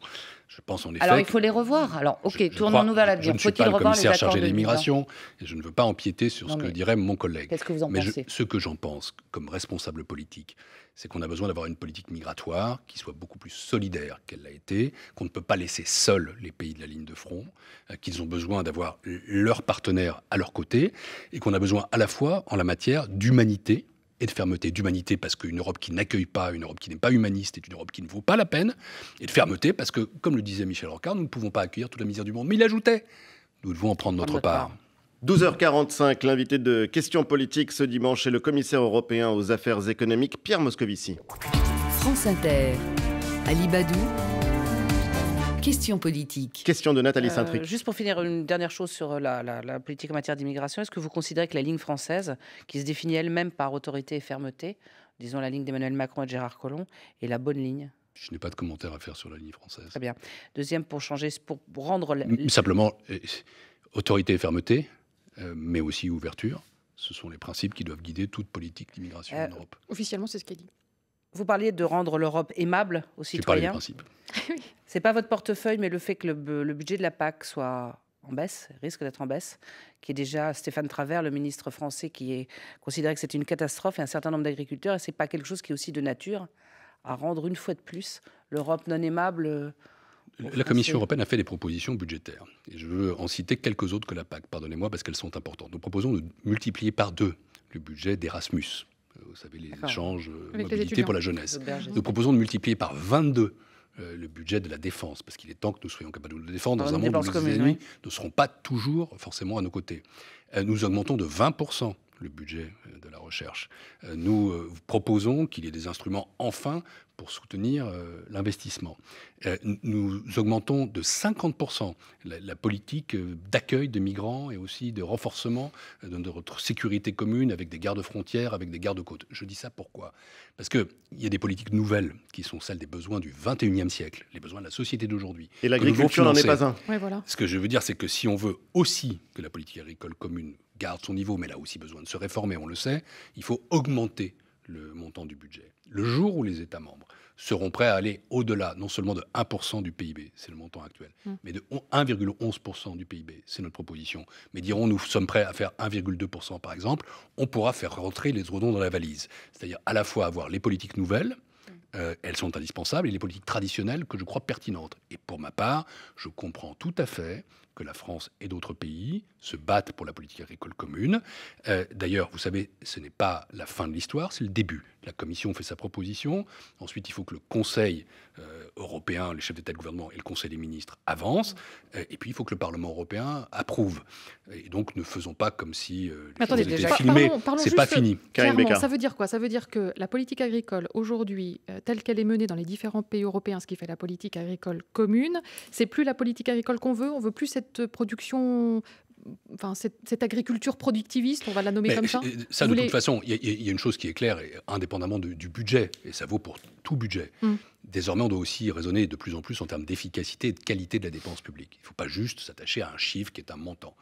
Je pense en effet. Alors, il faut les revoir. Alors, OK, tournons-nous vers l'avenir. Faut-il revoir les accords chargé de l'immigration et je ne veux pas empiéter sur ce que dirait mon collègue. Qu'est-ce que vous en pensez ce que j'en pense, comme responsable politique, c'est qu'on a besoin d'avoir une politique migratoire qui soit beaucoup plus solidaire qu'elle l'a été, qu'on ne peut pas laisser seuls les pays de la ligne de front, euh, qu'ils ont besoin d'avoir leurs partenaires à leur côté, et qu'on a besoin à la fois, en la matière, d'humanité et de fermeté. D'humanité parce qu'une Europe qui n'accueille pas, une Europe qui n'est pas humaniste, est une Europe qui ne vaut pas la peine, et de fermeté parce que, comme le disait Michel Rocard, nous ne pouvons pas accueillir toute la misère du monde. Mais il ajoutait, nous devons en prendre notre part. 12h45, l'invité de Questions politiques ce dimanche est le commissaire européen aux affaires économiques, Pierre Moscovici. France Inter, Ali Badou. Question politique. Question de Nathalie euh, saint juste pour finir, une dernière chose sur la, politique en matière d'immigration. Est-ce que vous considérez que la ligne française, qui se définit elle-même par autorité et fermeté, disons la ligne d'Emmanuel Macron et de Gérard Collomb, est la bonne ligne je n'ai pas de commentaire à faire sur la ligne française. Très bien. Deuxième, pour changer, pour rendre... Simplement, euh, autorité et fermeté, euh, mais aussi ouverture. Ce sont les principes qui doivent guider toute politique d'immigration en euh, Europe. Officiellement, c'est ce qu'elle dit. Vous parliez de rendre l'Europe aimable aux citoyens. C'est pas votre portefeuille, mais le fait que le, budget de la PAC soit en baisse, risque d'être en baisse, qui est déjà Stéphane Travers, le ministre français, qui est considéré que c'est une catastrophe et un certain nombre d'agriculteurs, et c'est pas quelque chose qui est aussi de nature à rendre une fois de plus l'Europe non aimable euh, la Commission européenne a fait des propositions budgétaires. Et je veux en citer quelques autres que la PAC, pardonnez-moi, parce qu'elles sont importantes. Nous proposons de multiplier par deux le budget d'Erasmus. Euh, vous savez, les échanges, mobilités euh, mobilité pour la jeunesse. Nous proposons de multiplier par 22 euh, le budget de la défense, parce qu'il est temps que nous soyons capables de le défendre dans un monde où les ennemis ne seront pas toujours forcément à nos côtés. nous augmentons de 20% le budget euh, de la recherche. Euh, nous euh, proposons qu'il y ait des instruments enfin pour soutenir l'investissement. nous augmentons de 50% la, politique d'accueil de migrants et aussi de renforcement de notre sécurité commune avec des gardes frontières, avec des gardes-côtes. Je dis ça pourquoi Parce qu'il y a des politiques nouvelles qui sont celles des besoins du 21e siècle, les besoins de la société d'aujourd'hui. Et l'agriculture n'en est pas un. Ce que je veux dire, c'est que si on veut aussi que la politique agricole commune garde son niveau, mais là a aussi besoin de se réformer, on le sait, il faut augmenter le montant du budget. Le jour où les États membres seront prêts à aller au-delà, non seulement de 1% du PIB, c'est le montant actuel, mm. mais de 1,11% du PIB, c'est notre proposition, mais diront nous sommes prêts à faire 1,2% par exemple, on pourra faire rentrer les redons dans la valise. C'est-à-dire à la fois avoir les politiques nouvelles, mm. euh, elles sont indispensables, et les politiques traditionnelles que je crois pertinentes. Et pour ma part, je comprends tout à fait que la France et d'autres pays se battent pour la politique agricole commune. Euh, d'ailleurs, vous savez, ce n'est pas la fin de l'histoire, c'est le début. La Commission fait sa proposition. Ensuite, il faut que le Conseil euh, européen, les chefs d'État et de gouvernement et le Conseil des ministres avancent. Euh, et puis, il faut que le Parlement européen approuve. Et donc, ne faisons pas comme si les attendez, choses étaient C'est pas fini. Ça veut dire quoi Ça veut dire que la politique agricole aujourd'hui, telle qu'elle est menée dans les différents pays européens, ce qui fait la politique agricole commune, c'est plus la politique agricole qu'on veut. On veut plus cette cette production Enfin, cette, agriculture productiviste, on va la nommer comme ça Ça, de toute façon, il y, a une chose qui est claire, indépendamment du budget, et ça vaut pour tout budget. Hmm. Désormais, on doit aussi raisonner de plus en plus en termes d'efficacité et de qualité de la dépense publique. Il ne faut pas juste s'attacher à un chiffre qui est un montant.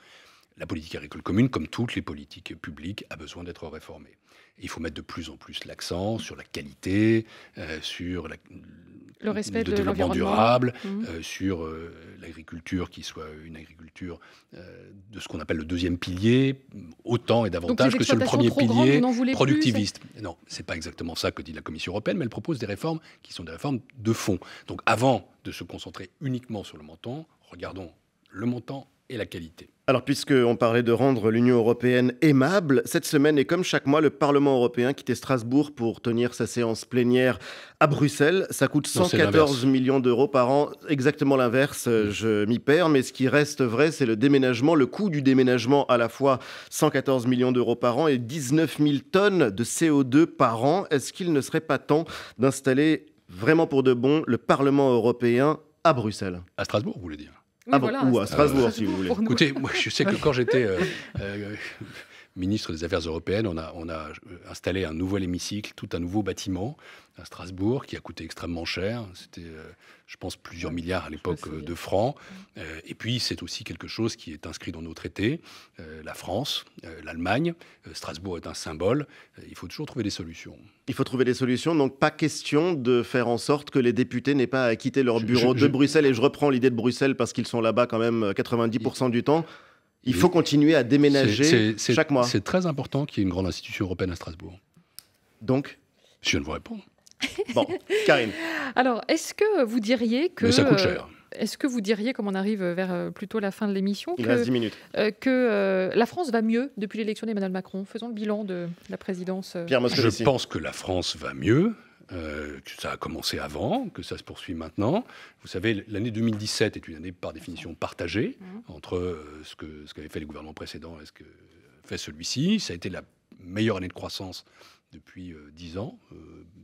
La politique agricole commune, comme toutes les politiques publiques, a besoin d'être réformée. il faut mettre de plus en plus l'accent sur la qualité, euh, sur la, le respect de, développement durable, mmh. euh, sur euh, l'agriculture qui soit une agriculture euh, de ce qu'on appelle le deuxième pilier, autant et davantage que sur le premier pilier productiviste. Non, non, c'est pas exactement ça que dit la Commission européenne, mais elle propose des réformes qui sont des réformes de fond. Donc avant de se concentrer uniquement sur le montant, regardons le montant et la qualité. Alors, puisqu'on parlait de rendre l'Union européenne aimable, cette semaine et comme chaque mois, le Parlement européen quittait Strasbourg pour tenir sa séance plénière à Bruxelles. Ça coûte 114 millions d'euros par an, exactement l'inverse, euh, mm. je m'y perds, mais ce qui reste vrai, c'est le déménagement, le coût du déménagement à la fois 114 millions d'euros par an et 19 000 tonnes de CO2 par an. Est-ce qu'il ne serait pas temps d'installer vraiment pour de bon le Parlement européen à Bruxelles À Strasbourg, vous voulez dire ah ou à Strasbourg, euh, si vous voulez. Écoutez, moi, je sais que quand j'étais euh, euh, ministre des Affaires européennes, on a, euh, installé un nouvel hémicycle, tout un nouveau bâtiment à Strasbourg qui a coûté extrêmement cher. C'était, euh, je pense, plusieurs milliards à l'époque euh, de francs. Et puis, c'est aussi quelque chose qui est inscrit dans nos traités. La France, l'Allemagne, Strasbourg est un symbole. Il faut toujours trouver des solutions. Il faut trouver des solutions. Donc, pas question de faire en sorte que les députés n'aient pas à quitter leur bureau de Bruxelles. Et je reprends l'idée de Bruxelles parce qu'ils sont là-bas quand même 90% du temps. Il faut continuer à déménager chaque mois. C'est très important qu'il y ait une grande institution européenne à Strasbourg. Donc Je ne vous réponds. Bon, Karine. Alors, est-ce que vous diriez que. Mais ça coûte euh, cher. Est-ce que vous diriez, comme on arrive vers euh, plutôt la fin de l'émission, que, reste minutes. Euh, que la France va mieux depuis l'élection d'Emmanuel Macron Faisons le bilan de la présidence. Pierre Moscovici. Je pense que la France va mieux. Euh, que ça a commencé avant, que ça se poursuit maintenant. Vous savez, l'année 2017 est une année par définition partagée mmh. entre euh, ce que ce fait le gouvernement précédent et ce que fait celui-ci. Ça a été la meilleure année de croissance depuis 10 euh, ans,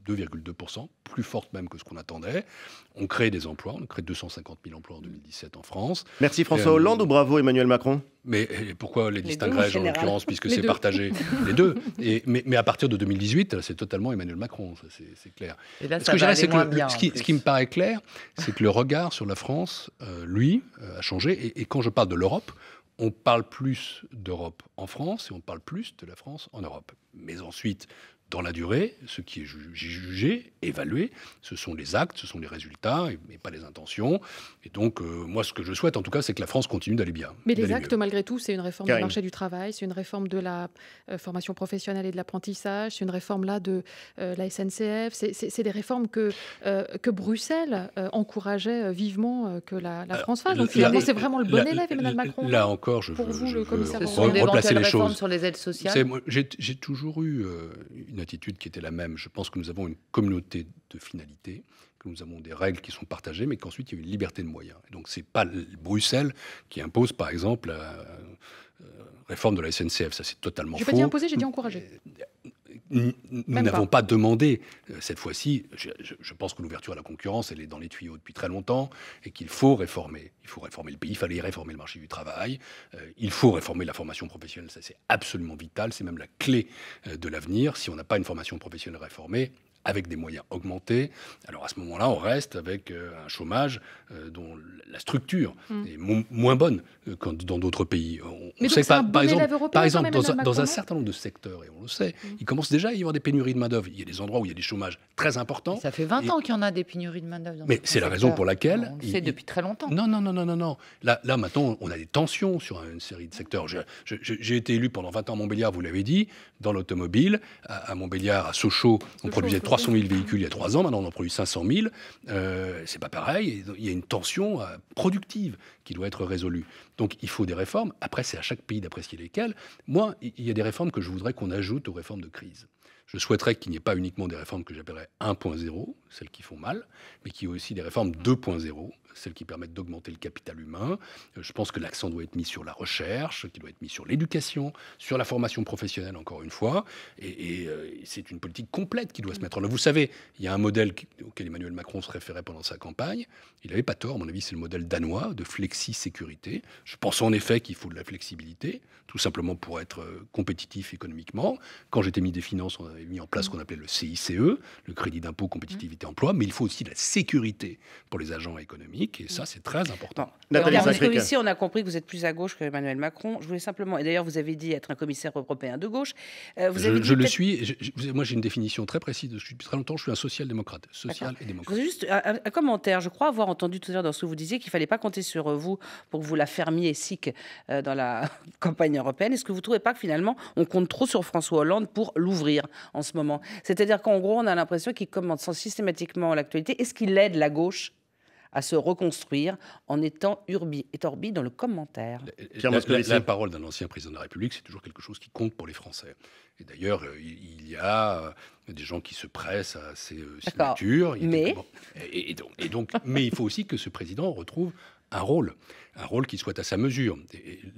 2,2%, euh, plus forte même que ce qu'on attendait. On crée des emplois, on crée 250 000 emplois en 2017 en France. Merci François euh, Hollande ou bravo Emmanuel Macron Mais pourquoi les, distinguerais-je en l'occurrence, puisque c'est partagé Les deux. mais, à partir de 2018, c'est totalement Emmanuel Macron, c'est clair. que que ce, qui, me paraît clair, c'est que le regard sur la France, lui, a changé. et quand je parle de l'Europe, on parle plus d'Europe en France et on parle plus de la France en Europe. Mais ensuite, dans la durée, ce qui est jugé, évalué, ce sont les actes, ce sont les résultats, mais pas les intentions. Et donc, euh, moi, ce que je souhaite, en tout cas, c'est que la France continue d'aller bien. Mais les actes, malgré tout, c'est une réforme du marché du travail, c'est une réforme de la euh, formation professionnelle et de l'apprentissage, c'est une réforme là de euh, la SNCF. C'est des réformes que, que Bruxelles encourageait vivement que la, France fasse. Donc, finalement, c'est vraiment le bon élève, Emmanuel Macron. Là encore, je pour veux, vous, le replacer les choses. sur les aides sociales. J'ai toujours eu une une attitude qui était la même. Je pense que nous avons une communauté de finalités, que nous avons des règles qui sont partagées, mais qu'ensuite il y a une liberté de moyens. Donc, donc c'est pas Bruxelles qui impose, par exemple, la euh, réforme de la SNCF. Ça c'est totalement je faux. Je pas dit imposer, j'ai dit encourager. Euh, nous n'avons pas. demandé, euh, cette fois-ci, je, pense que l'ouverture à la concurrence, elle est dans les tuyaux depuis très longtemps et qu'il faut réformer. Il faut réformer le pays, il fallait réformer le marché du travail, euh, il faut réformer la formation professionnelle, ça c'est absolument vital, c'est même la clé euh, de l'avenir. Si on n'a pas une formation professionnelle réformée, avec des moyens augmentés. Alors à ce moment-là, on reste avec euh, un chômage euh, dont la structure hmm. est moins bonne que dans d'autres pays. On, Mais sait pas, par exemple, par exemple dans, un, certain nombre de secteurs, et on le sait, hmm. il commence déjà à y avoir des pénuries de main-d'œuvre. Il y a des endroits où il y a des chômages très importants. ça fait 20 ans qu'il y en a des pénuries de main-d'œuvre. Mais c'est la raison pour laquelle. On depuis très longtemps. Non, non, non, non, non. non. Là, là, maintenant, on a des tensions sur une série de secteurs. J'ai été élu pendant 20 ans à Montbéliard, vous l'avez dit, dans l'automobile. À, Montbéliard, à Sochaux, on produisait 3 300 000 véhicules il y a trois ans, maintenant on en produit 500 000. Euh, c'est pas pareil. Il y a une tension euh, productive qui doit être résolue. Donc il faut des réformes. Après, c'est à chaque pays d'apprécier lesquelles. Moi, il y a des réformes que je voudrais qu'on ajoute aux réformes de crise. Je souhaiterais qu'il n'y ait pas uniquement des réformes que j'appellerais 1.0, celles qui font mal, mais qu'il y ait aussi des réformes 2.0, celles qui permettent d'augmenter le capital humain. Euh, je pense que l'accent doit être mis sur la recherche, qui doit être mis sur l'éducation, sur la formation professionnelle, encore une fois. Et, euh, c'est une politique complète qui doit se mettre en œuvre. Vous savez, il y a un modèle auquel Emmanuel Macron se référait pendant sa campagne. Il n'avait pas tort, à mon avis, c'est le modèle danois de flexi-sécurité. Je pense en effet qu'il faut de la flexibilité, tout simplement pour être euh, compétitif économiquement. Quand j'étais mis des finances, on avait mis en place ce qu'on appelait le CICE, le crédit d'impôt compétitivité emploi, mais il faut aussi de la sécurité pour les agents économiques. Et ça, c'est très important. Bon. Alors, ici, on a compris que vous êtes plus à gauche que Emmanuel Macron. Je voulais simplement, et d'ailleurs, vous avez dit être un commissaire européen de gauche. Euh, je, le suis. moi, j'ai une définition très précise. Je Depuis très longtemps, je suis un social-démocrate. Social et démocrate. Juste un, commentaire. Je crois avoir entendu tout à l'heure dans ce que vous disiez qu'il ne fallait pas compter sur vous pour que vous la fermiez sic euh, dans la campagne européenne. Est-ce que vous ne trouvez pas que finalement, on compte trop sur François Hollande pour l'ouvrir en ce moment C'est-à-dire qu'en gros, on a l'impression qu'il commente sans systématiquement l'actualité. Est-ce qu'il aide la gauche à se reconstruire en étant urbi et orbi dans le commentaire. La, la, parole d'un ancien président de la République, c'est toujours quelque chose qui compte pour les Français. Et d'ailleurs, euh, il y a euh, des gens qui se pressent à ces euh, signatures. Mais... et, donc, et donc mais il faut aussi que ce président retrouve un rôle, un rôle qui soit à sa mesure.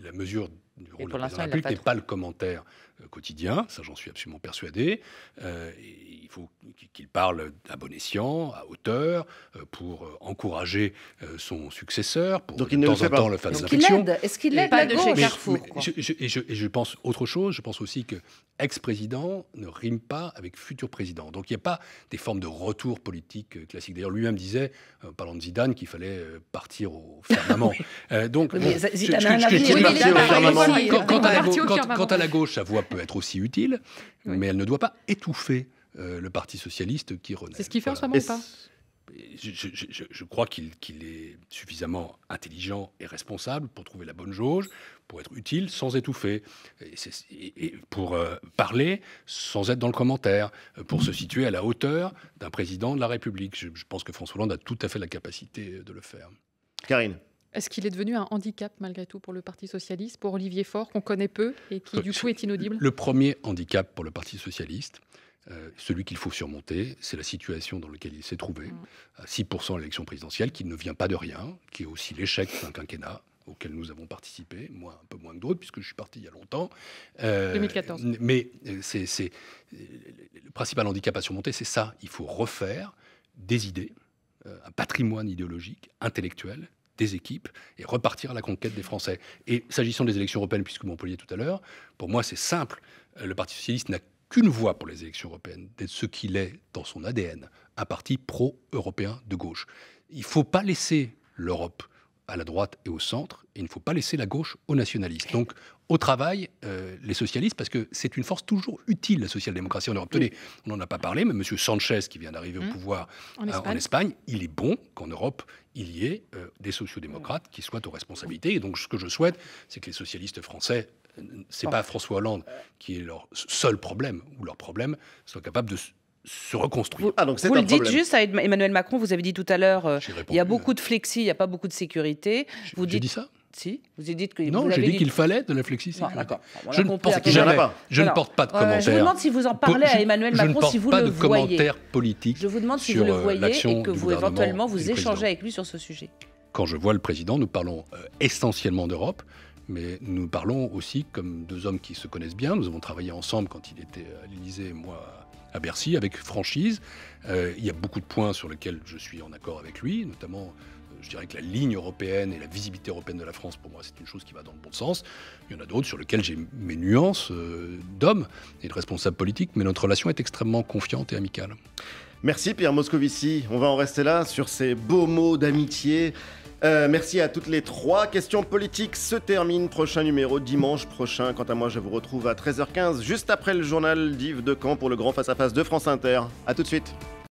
la mesure du rôle de président de la n'est pas, le commentaire euh, quotidien, ça j'en suis absolument persuadé. Euh, il faut qu'il parle à bon escient, à hauteur, euh, pour encourager son successeur, pour de temps le en temps le faire Donc il Est-ce qu'il n'est pas de chez Carrefour et, je, pense autre chose, je pense aussi que ex-président ne rime pas avec futur président. Donc il n'y a pas des formes de retour politique classique. D'ailleurs, lui-même disait, en parlant de Zidane, qu'il fallait partir au firmament. donc, Zidane a un quant Quand, à la gauche, sa voix peut être aussi utile, mais elle ne doit pas étouffer euh, le Parti socialiste qui renaît. C'est ce qu'il fait en ce moment ou pas je, crois qu'il est suffisamment intelligent et responsable pour trouver la bonne jauge, pour être utile sans étouffer, et, pour euh, parler sans être dans le commentaire, euh, pour se situer à la hauteur d'un président de la République. Je, pense que François Hollande a tout à fait la capacité de le faire. Karine est-ce qu'il est devenu un handicap malgré tout pour le Parti socialiste, pour Olivier Faure, qu'on connaît peu et qui euh, du coup est inaudible Le premier handicap pour le Parti socialiste, euh, celui qu'il faut surmonter, c'est la situation dans laquelle il s'est trouvé, à 6% à l'élection présidentielle, qui ne vient pas de rien, qui est aussi l'échec d'un quinquennat auquel nous avons participé, moi un peu moins que d'autres, puisque je suis parti il y a longtemps. 2014. Euh, mais c'est, le principal handicap à surmonter, c'est ça. Il faut refaire des idées, un patrimoine idéologique, intellectuel, des équipes et repartir à la conquête des Français. Et s'agissant des élections européennes, puisque vous m'employez tout à l'heure, pour moi c'est simple. Euh, le Parti socialiste n'a qu'une voix pour les élections européennes, d'être ce qu'il est dans son ADN, un parti pro-européen de gauche. Il ne faut pas laisser l'Europe à la droite et au centre, et il ne faut pas laisser la gauche aux nationalistes. Donc, au travail, euh, les socialistes, parce que c'est une force toujours utile, la social-démocratie en Europe. Tenez, on n'en a pas parlé, mais M. Sanchez, qui vient d'arriver au mmh. pouvoir en, euh, Espagne. il est bon qu'en Europe, il y ait euh, des sociodémocrates démocrates qui soient aux responsabilités. Et donc, ce que je souhaite, c'est que les socialistes français, c'est n'est pas François Hollande qui est leur seul problème, ou leur problème, soient capables de se reconstruire. Vous, ah, le dites juste à Emmanuel Macron, vous avez dit tout à l'heure, euh, il y a beaucoup de flexi, il n'y a pas beaucoup de sécurité. Vous dites... dit ça si, vous avez dit que non, j'ai dit, qu'il fallait de la flexi. je ne porte je ne porte pas de commentaires. Euh, je vous demande si vous en parlez à Emmanuel Macron, si vous le voyez. Je ne porte pas de commentaires politiques. Je vous demande si vous le euh, voyez et que vous éventuellement vous échangez avec lui sur ce sujet. Quand je vois le président, nous parlons essentiellement d'Europe mais nous parlons aussi comme deux hommes qui se connaissent bien. Nous avons travaillé ensemble quand il était à l'Élysée, moi à Bercy avec franchise. Euh, il y a beaucoup de points sur lesquels je suis en accord avec lui, notamment euh, je dirais que la ligne européenne et la visibilité européenne de la France, pour moi, c'est une chose qui va dans le bon sens. Il y en a d'autres sur lesquels j'ai mes nuances euh, d'homme et de responsable politique, mais notre relation est extrêmement confiante et amicale. Merci Pierre Moscovici. On va en rester là sur ces beaux mots d'amitié euh, merci à toutes les trois. Questions politiques se termine. Prochain numéro dimanche prochain. Quant à moi, je vous retrouve à 13h15, juste après le journal d'Yves Decamp pour le grand face-à-face -face de France Inter. A tout de suite.